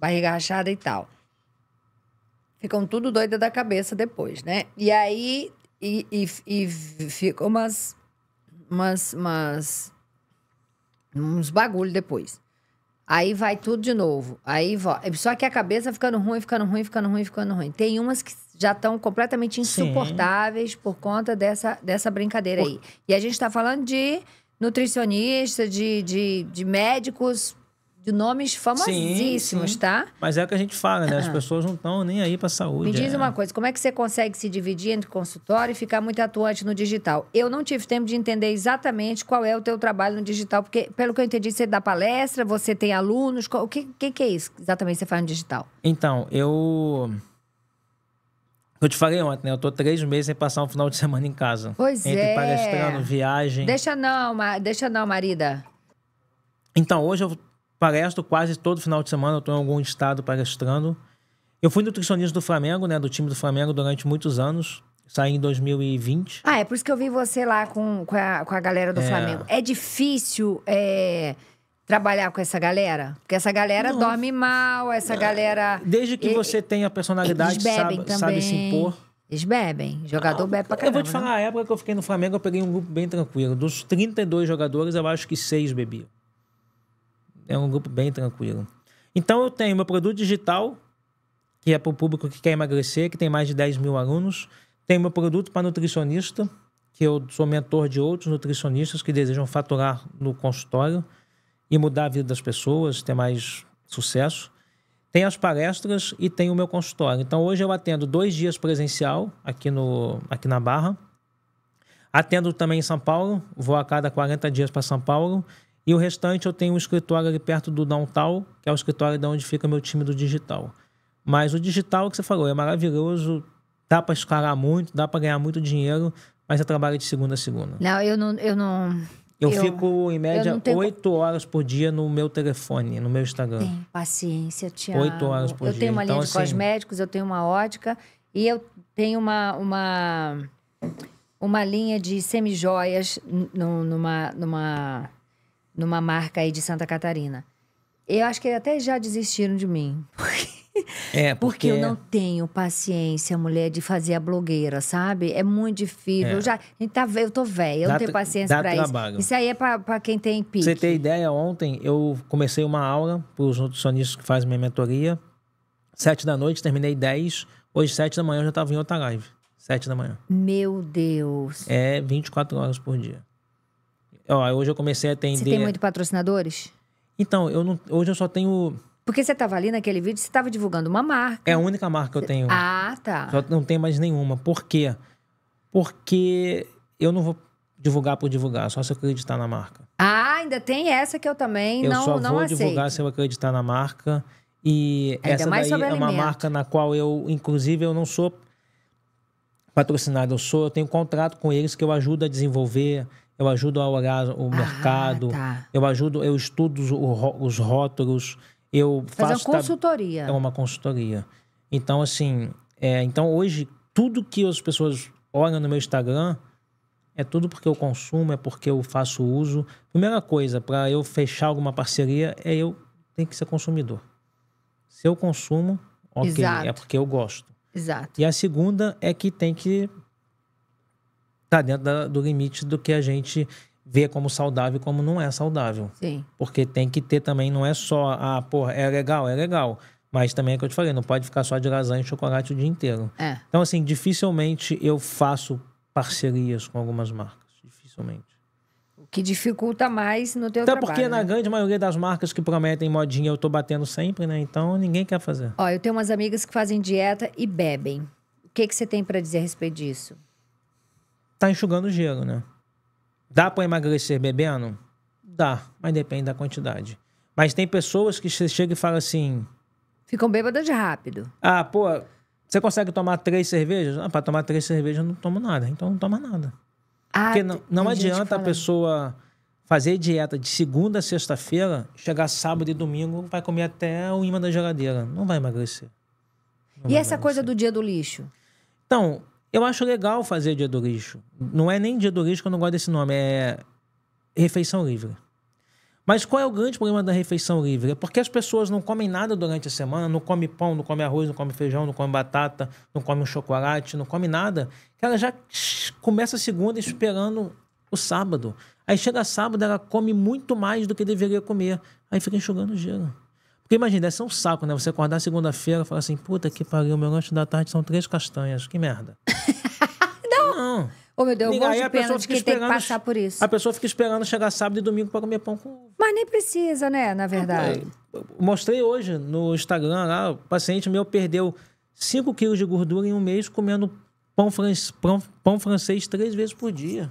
barriga rachada e tal. Ficam tudo doida da cabeça depois, né? E aí, e, e, e ficam umas, umas, umas, uns bagulho depois. Aí vai tudo de novo. Aí Só que a cabeça ficando ruim, ficando ruim, ficando ruim, ficando ruim. Tem umas que já estão completamente insuportáveis Sim. por conta dessa, dessa brincadeira por... aí. E a gente está falando de nutricionista, de, de, de médicos de nomes famosíssimos, sim, sim. tá? Mas é o que a gente fala, né? As ah. pessoas não estão nem aí para saúde. Me diz é. uma coisa, como é que você consegue se dividir entre consultório e ficar muito atuante no digital? Eu não tive tempo de entender exatamente qual é o teu trabalho no digital, porque pelo que eu entendi, você dá palestra, você tem alunos, o que, que, que é isso exatamente que você faz no digital? Então, eu... Eu te falei ontem, né? Eu tô três meses sem passar um final de semana em casa. Pois entre é. Entre palestrando, viagem... Deixa não, ma... deixa não, marida. Então, hoje eu palestro quase todo final de semana, eu estou em algum estado palestrando. Eu fui nutricionista do Flamengo, né? Do time do Flamengo durante muitos anos. Saí em 2020. Ah, é por isso que eu vi você lá com, com, a, com a galera do é... Flamengo. É difícil é, trabalhar com essa galera? Porque essa galera Não. dorme mal, essa é. galera. Desde que e, você tenha personalidade, sabe, sabe se impor. Eles bebem. Jogador ah, bebe pra caramba. Eu vou te falar, né? a época que eu fiquei no Flamengo, eu peguei um grupo bem tranquilo. Dos 32 jogadores, eu acho que seis bebiam. É um grupo bem tranquilo. Então eu tenho meu produto digital, que é para o público que quer emagrecer, que tem mais de 10 mil alunos. Tenho meu produto para nutricionista, que eu sou mentor de outros nutricionistas que desejam faturar no consultório e mudar a vida das pessoas, ter mais sucesso. Tem as palestras e tem o meu consultório. Então hoje eu atendo dois dias presencial aqui, no, aqui na Barra. Atendo também em São Paulo, vou a cada 40 dias para São Paulo e o restante eu tenho um escritório ali perto do Downtown, que é o escritório de onde fica meu time do digital. Mas o digital que você falou é maravilhoso, dá para escalar muito, dá para ganhar muito dinheiro, mas é trabalho de segunda a segunda. Não, eu não. Eu, não, eu, eu fico, em média, oito tenho... horas por dia no meu telefone, no meu Instagram. Tem paciência, Tiago. Oito horas por eu dia. Eu tenho uma linha então, de assim... cosméticos, eu tenho uma ótica e eu tenho uma, uma, uma linha de semijoias numa. numa numa marca aí de Santa Catarina. Eu acho que até já desistiram de mim. É, porque... porque... eu não tenho paciência, mulher, de fazer a blogueira, sabe? É muito difícil. É. Eu já. Tá, eu tô velha, eu dá, não tenho paciência pra trabalho. isso. Isso aí é pra, pra quem tem pique. Você tem ideia, ontem eu comecei uma aula pros nutricionistas que fazem minha mentoria. Sete da noite, terminei dez. Hoje, sete da manhã, eu já tava em outra live. Sete da manhã. Meu Deus. É 24 horas por dia. Ó, hoje eu comecei a atender. Você tem muito patrocinadores? Então, eu não, hoje eu só tenho. Porque você estava ali naquele vídeo, você estava divulgando uma marca. É a única marca que eu tenho. Ah, tá. Só não tem mais nenhuma. Por quê? Porque eu não vou divulgar por divulgar, só se eu acreditar na marca. Ah, ainda tem essa que eu também eu não aceito. Eu só vou aceito. divulgar se eu acreditar na marca. E ainda essa daí é uma marca na qual eu, inclusive, eu não sou patrocinado, eu sou, eu tenho um contrato com eles que eu ajudo a desenvolver, eu ajudo a olhar o ah, mercado, tá. eu ajudo, eu estudo os, os rótulos, eu Fazer é faço... uma consultoria. É uma consultoria. Então, assim, é, então hoje, tudo que as pessoas olham no meu Instagram é tudo porque eu consumo, é porque eu faço uso. Primeira coisa, para eu fechar alguma parceria, é eu tenho que ser consumidor. Se eu consumo, ok, é Exato. é porque eu gosto. Exato. E a segunda é que tem que está dentro da, do limite do que a gente vê como saudável e como não é saudável. Sim. Porque tem que ter também, não é só, ah, porra, é legal, é legal. Mas também é o que eu te falei, não pode ficar só de lasanha e chocolate o dia inteiro. É. Então, assim, dificilmente eu faço parcerias com algumas marcas. Dificilmente. O que dificulta mais no teu Até trabalho. Até porque né? na grande maioria das marcas que prometem modinha eu tô batendo sempre, né? Então ninguém quer fazer. Ó, eu tenho umas amigas que fazem dieta e bebem. O que, que você tem para dizer a respeito disso? tá enxugando o gelo, né? Dá para emagrecer bebendo? Dá, mas depende da quantidade. Mas tem pessoas que chegam e falam assim. Ficam bêbadas rápido. Ah, pô, você consegue tomar três cervejas? Ah, para tomar três cervejas eu não tomo nada, então não toma nada. Ah, Porque não, não adianta a pessoa fazer dieta de segunda a sexta-feira, chegar sábado e domingo, vai comer até o imã da geladeira. Não vai emagrecer. Não e vai essa emagrecer. coisa do dia do lixo? Então, eu acho legal fazer dia do lixo. Não é nem dia do lixo que eu não gosto desse nome, é refeição livre. Mas qual é o grande problema da refeição livre? É porque as pessoas não comem nada durante a semana, não come pão, não come arroz, não come feijão, não come batata, não come um chocolate, não come nada. Ela já começa a segunda esperando o sábado. Aí chega sábado, ela come muito mais do que deveria comer. Aí fica enxugando o gelo. Porque imagina, deve ser é um saco, né? Você acordar segunda-feira e falar assim, puta que pariu, meu lanche da tarde são três castanhas, que merda. não. não. Ô, meu Deus, eu gosto de pena de quem tem que passar por isso. A pessoa fica esperando chegar sábado e domingo para comer pão com... Mas nem precisa, né, na verdade. É, eu mostrei hoje no Instagram lá, o paciente meu perdeu 5 quilos de gordura em um mês comendo pão, fran... pão, pão francês três vezes por dia.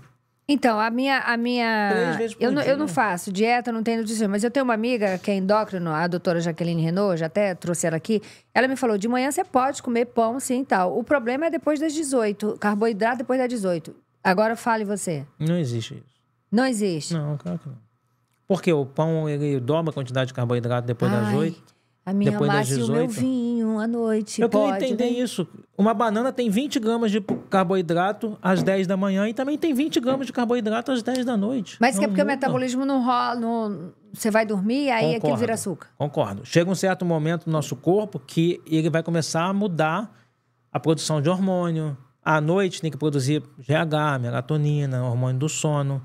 Então, a minha. A minha Três vezes por eu, dia. Não, eu não faço dieta, não tenho nutrição, mas eu tenho uma amiga que é endócrino, a doutora Jaqueline Renault, já até trouxe ela aqui. Ela me falou: de manhã você pode comer pão, sim e tal. O problema é depois das 18, carboidrato depois das 18. Agora fale você. Não existe isso. Não existe? Não, claro que não. Porque o pão, ele dobra a quantidade de carboidrato depois Ai. das 8. A minha Depois massa e o meu vinho à noite. Eu queria entender né? isso. Uma banana tem 20 gramas de carboidrato às 10 da manhã e também tem 20 gramas de carboidrato às 10 da noite. Mas não que é porque muda. o metabolismo não rola. Não... Você vai dormir, e aí Concordo. aquilo vira açúcar. Concordo. Chega um certo momento no nosso corpo que ele vai começar a mudar a produção de hormônio. À noite tem que produzir GH, melatonina, hormônio do sono.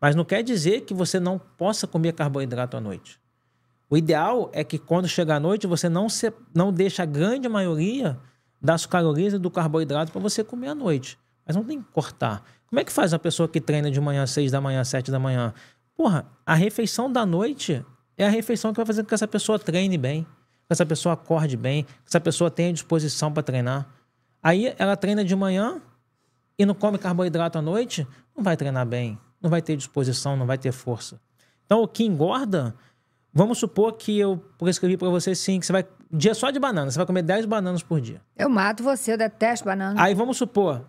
Mas não quer dizer que você não possa comer carboidrato à noite. O ideal é que quando chega à noite você não, se, não deixa a grande maioria das calorias e do carboidrato para você comer à noite. Mas não tem que cortar. Como é que faz uma pessoa que treina de manhã às 6 da manhã, às 7 da manhã? Porra, a refeição da noite é a refeição que vai fazer com que essa pessoa treine bem, que essa pessoa acorde bem, que essa pessoa tenha disposição para treinar. Aí ela treina de manhã e não come carboidrato à noite, não vai treinar bem, não vai ter disposição, não vai ter força. Então o que engorda Vamos supor que eu prescrevi para você sim, que você vai. Dia só de banana, você vai comer 10 bananas por dia. Eu mato você, eu detesto banana. Aí vamos supor.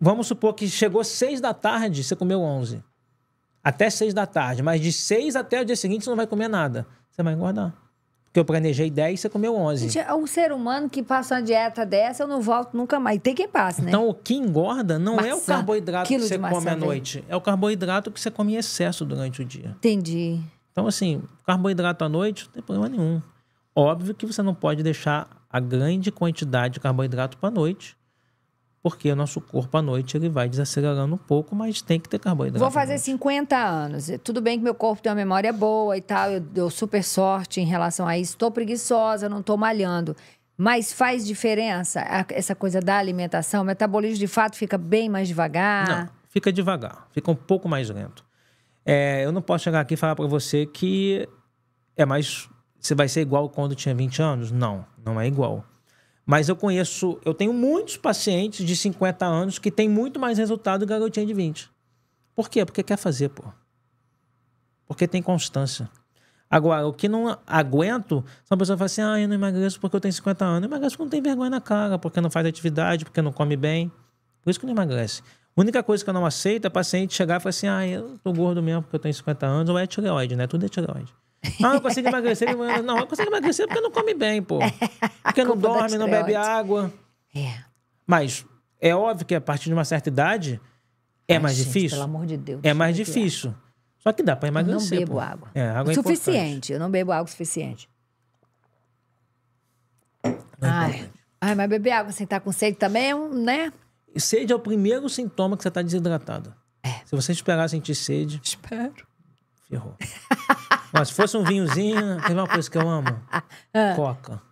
Vamos supor que chegou 6 da tarde, você comeu 11. Até 6 da tarde, mas de 6 até o dia seguinte você não vai comer nada. Você vai engordar. Porque eu planejei 10 você comeu 11. Gente, é um ser humano que passa uma dieta dessa, eu não volto nunca mais. Tem quem passa, né? Então, o que engorda não maçã. é o carboidrato Quilo que você come à noite. É o carboidrato que você come em excesso durante o dia. Entendi. Então, assim, carboidrato à noite não tem problema nenhum. Óbvio que você não pode deixar a grande quantidade de carboidrato para a noite, porque o nosso corpo à noite ele vai desacelerando um pouco, mas tem que ter carboidrato. Vou fazer 50 anos. Tudo bem que meu corpo tem uma memória boa e tal, eu dou super sorte em relação a isso. Estou preguiçosa, não estou malhando. Mas faz diferença essa coisa da alimentação? O metabolismo de fato fica bem mais devagar? Não, fica devagar, fica um pouco mais lento. É, eu não posso chegar aqui e falar para você que é mais. Você vai ser igual quando tinha 20 anos? Não, não é igual. Mas eu conheço, eu tenho muitos pacientes de 50 anos que têm muito mais resultado que a garotinha de 20. Por quê? Porque quer fazer, pô. Porque tem constância. Agora, o que não aguento são pessoas que falam assim: ah, eu não emagreço porque eu tenho 50 anos. Eu emagreço porque não tem vergonha na cara, porque não faz atividade, porque não come bem. Por isso que não emagrece. A única coisa que eu não aceito é paciente chegar e falar assim: ah, eu tô gordo mesmo porque eu tenho 50 anos, ou é tireoide, né? Tudo é tireoide. Ah, eu consigo emagrecer. Não, eu consigo emagrecer porque não come bem, pô. Porque não dorme, não bebe água. É. Mas é óbvio que a partir de uma certa idade é Ai, mais gente, difícil. Pelo amor de Deus. É mais difícil. Água. Só que dá para emagrecer. Eu não bebo pô. água. É, água é o é suficiente. Eu não bebo água o suficiente. É Ai. Ai, mas beber água sem estar tá com sede também é um, né? Sede é o primeiro sintoma que você está desidratado. É. Se você esperar sentir sede. Espero. Ferrou. Mas se fosse um vinhozinho, tem uma coisa que eu amo. Ah. Coca.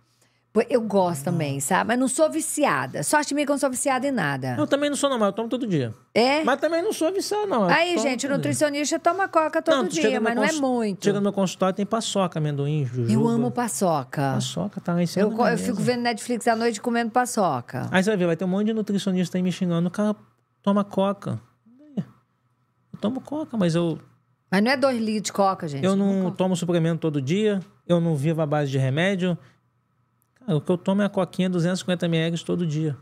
Eu gosto também, sabe? Mas não sou viciada. Sorte minha que eu não sou viciada em nada. Eu também não sou, não, mas eu tomo todo dia. É? Mas também não sou viciada, não. Aí, gente, o nutricionista dia. toma coca todo não, dia, mas não é muito. Chega no meu consultório tem paçoca, amendoim, jujuba. Eu amo paçoca. Paçoca tá isso eu, eu fico vendo Netflix à noite comendo paçoca. Aí você vai ver, vai ter um monte de nutricionista aí me xingando. O cara toma coca. Eu tomo coca, mas eu mas não é dois litros de coca, gente. Eu não, não tomo suplemento todo dia, eu não vivo à base de remédio, é, o que eu tomo é a coquinha 250ml todo dia.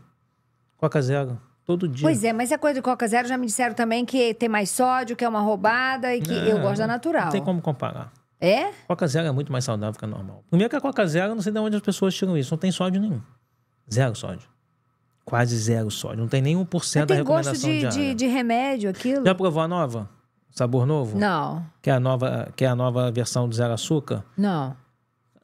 Coca zero. Todo dia. Pois é, mas a coisa de Coca Zero já me disseram também que tem mais sódio, que é uma roubada e que é, eu gosto da natural. Não tem como comparar. É? Coca Zero é muito mais saudável que a normal. Primeiro é que a Coca Zero, não sei de onde as pessoas tiram isso. Não tem sódio nenhum. Zero sódio. Quase zero sódio. Não tem nem 1% da recomendação gosto de, de, de, remédio, aquilo. Já provou a nova? Sabor novo? Não. Que é a nova, que é a nova versão do zero açúcar? Não.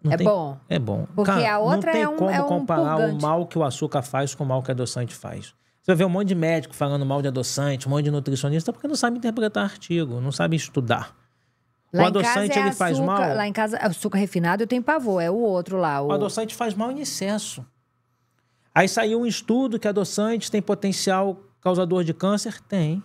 Não é tem... bom. É bom. Porque Cara, a outra não tem é um, como é um comparar purgante. o mal que o açúcar faz com o mal que o adoçante faz. Você vai ver um monte de médico falando mal de adoçante, um monte de nutricionista, porque não sabe interpretar artigo, não sabe estudar. Lá o adoçante é ele açúcar, faz mal. Lá em casa, açúcar refinado eu tenho pavor, é o outro lá. O, o adoçante faz mal em excesso. Aí saiu um estudo que adoçante tem potencial causador de câncer? Tem.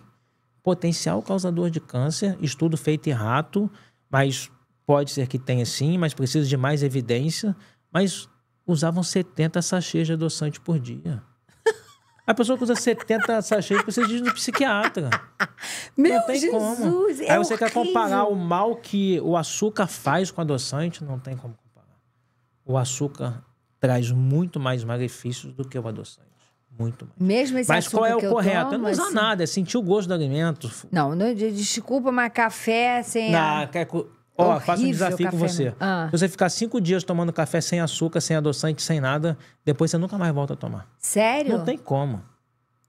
Potencial causador de câncer, estudo feito em rato, mas Pode ser que tenha sim, mas precisa de mais evidência. Mas usavam 70 sachês de adoçante por dia. A pessoa que usa 70 sachês precisa de um psiquiatra. Meu não tem Jesus, como. É Aí é você horrível. quer comparar o mal que o açúcar faz com adoçante? Não tem como comparar. O açúcar traz muito mais malefícios do que o adoçante. Muito mais. Mesmo esse Mas qual é o correto? Tomo, eu não usar assim... nada, é sentir o gosto do alimento. Não, não desculpa, mas café sem. Assim, não, ah. Ó, oh, faço um desafio com você. Ah. Você ficar cinco dias tomando café sem açúcar, sem adoçante, sem nada, depois você nunca mais volta a tomar. Sério? Não tem como.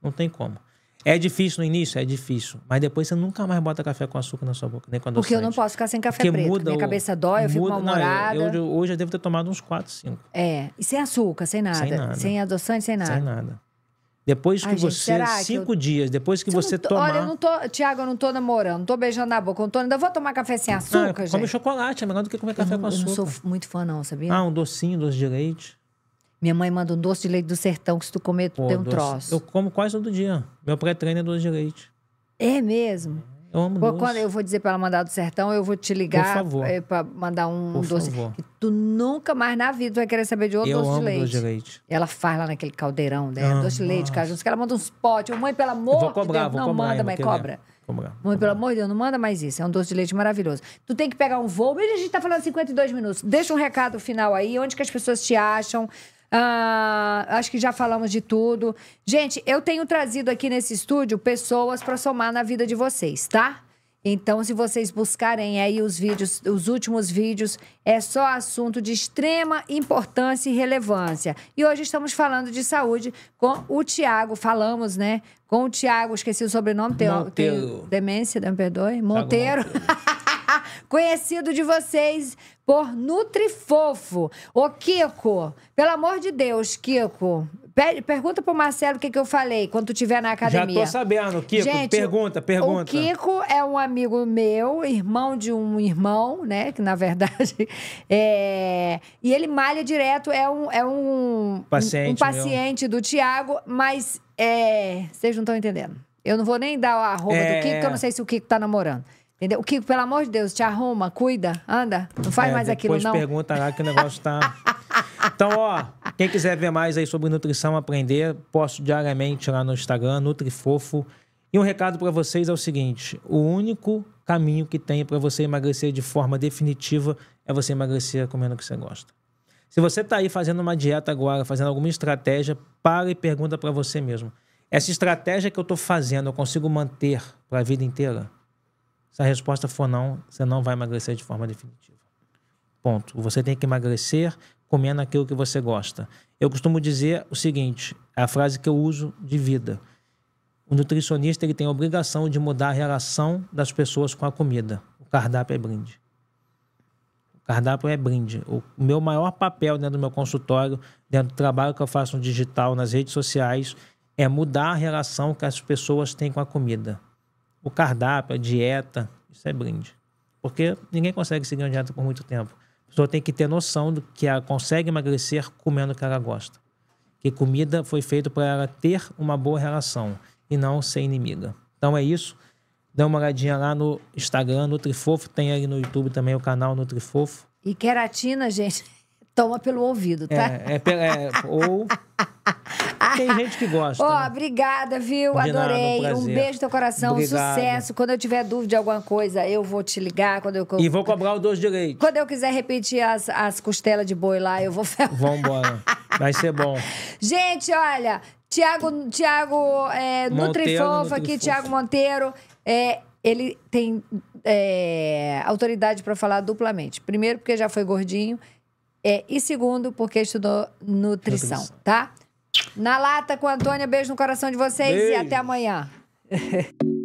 Não tem como. É difícil no início? É difícil. Mas depois você nunca mais bota café com açúcar na sua boca, nem com adoçante. Porque eu não posso ficar sem café Porque preto. Muda Minha o... cabeça dói, eu muda... fico mal-humorada. Hoje eu, hoje eu já devo ter tomado uns 4, 5. É. E sem açúcar, sem nada. Sem, nada. sem adoçante, sem nada. Sem nada. Depois que Ai, gente, você. cinco eu... dias, depois que você, você tomar. Olha, eu não tô. Tiago, eu não tô namorando, não tô beijando na boca. Eu ainda vou tomar café sem açúcar, ah, gente. Come chocolate, é melhor do que comer café não, com açúcar. Eu não sou muito fã, não, sabia? Ah, um docinho, doce de leite. Minha mãe manda um doce de leite do sertão, que se tu comer, tu Pô, tem um doce. troço. Eu como quase todo dia. Meu pré-treino é doce de leite. É mesmo? Eu amo Pô, doce. Quando eu vou dizer para ela mandar do sertão, eu vou te ligar para eh, mandar um Por doce. Favor. tu nunca mais na vida vai querer saber de outro eu doce, amo de leite. doce de leite. Ela faz lá naquele caldeirão dela, né? ah, doce de leite, cara. Ela manda uns potes. Mãe, pelo amor vou cobrar, de Deus, não cobrar, manda, mais cobra. Cobrar, Mãe, pelo amor de Deus, não manda mais isso. É um doce de leite maravilhoso. Tu tem que pegar um voo. A gente tá falando 52 minutos. Deixa um recado final aí. Onde que as pessoas te acham? Ah, acho que já falamos de tudo. Gente, eu tenho trazido aqui nesse estúdio pessoas para somar na vida de vocês, tá? Então, se vocês buscarem aí os vídeos, os últimos vídeos, é só assunto de extrema importância e relevância. E hoje estamos falando de saúde com o Tiago. Falamos, né? Com o Tiago, esqueci o sobrenome, Monteiro. tem demência, né? me perdoe. Monteiro. Monteiro. Ah, conhecido de vocês por Nutrifofo. Ô, Kiko, pelo amor de Deus, Kiko. Pergunta pro Marcelo o que, que eu falei quando tu estiver na academia. Já tô sabendo, Kiko. Gente, pergunta, pergunta. O Kiko é um amigo meu, irmão de um irmão, né? Que na verdade é. E ele malha direto, é um. É um paciente. Um paciente meu. do Tiago, mas é. Vocês não estão entendendo. Eu não vou nem dar a arroba é... do Kiko, porque eu não sei se o Kiko tá namorando. Entendeu? O Kiko, pelo amor de Deus, te arruma, cuida, anda. Não faz é, mais aquilo, não. Depois pergunta lá que o negócio tá... Então, ó, quem quiser ver mais aí sobre nutrição, aprender, posto diariamente lá no Instagram, Nutrifofo. E um recado para vocês é o seguinte: o único caminho que tem para você emagrecer de forma definitiva é você emagrecer comendo o que você gosta. Se você está aí fazendo uma dieta agora, fazendo alguma estratégia, para e pergunta para você mesmo: essa estratégia que eu estou fazendo, eu consigo manter para a vida inteira? Se a resposta for não, você não vai emagrecer de forma definitiva. Ponto. Você tem que emagrecer comendo aquilo que você gosta. Eu costumo dizer o seguinte, é a frase que eu uso de vida. O nutricionista ele tem a obrigação de mudar a relação das pessoas com a comida. O cardápio é brinde. O cardápio é brinde. O meu maior papel dentro do meu consultório, dentro do trabalho que eu faço no digital, nas redes sociais, é mudar a relação que as pessoas têm com a comida o cardápio, a dieta, isso é brinde. Porque ninguém consegue seguir uma dieta por muito tempo. A pessoa tem que ter noção do que ela consegue emagrecer comendo o que ela gosta. Que comida foi feita para ela ter uma boa relação e não ser inimiga. Então é isso. Dá uma olhadinha lá no Instagram, Nutrifofo. Tem aí no YouTube também o canal Nutrifofo. E queratina, gente. Toma pelo ouvido, tá? É, é, é ou. Tem gente que gosta. Ó, oh, né? obrigada, viu? De Adorei. Nada, um, um beijo no teu coração, Obrigado. sucesso. Quando eu tiver dúvida de alguma coisa, eu vou te ligar. Quando eu, e vou cobrar o dois direitos. Quando eu quiser repetir as, as costelas de boi lá, eu vou. Vambora. Vai ser bom. Gente, olha, Tiago, Tiago é, Nutrifofa aqui, Tiago Monteiro. É, ele tem é, autoridade para falar duplamente. Primeiro, porque já foi gordinho. É, e segundo, porque estudou nutrição, nutrição, tá? Na lata com a Antônia, beijo no coração de vocês beijo. e até amanhã.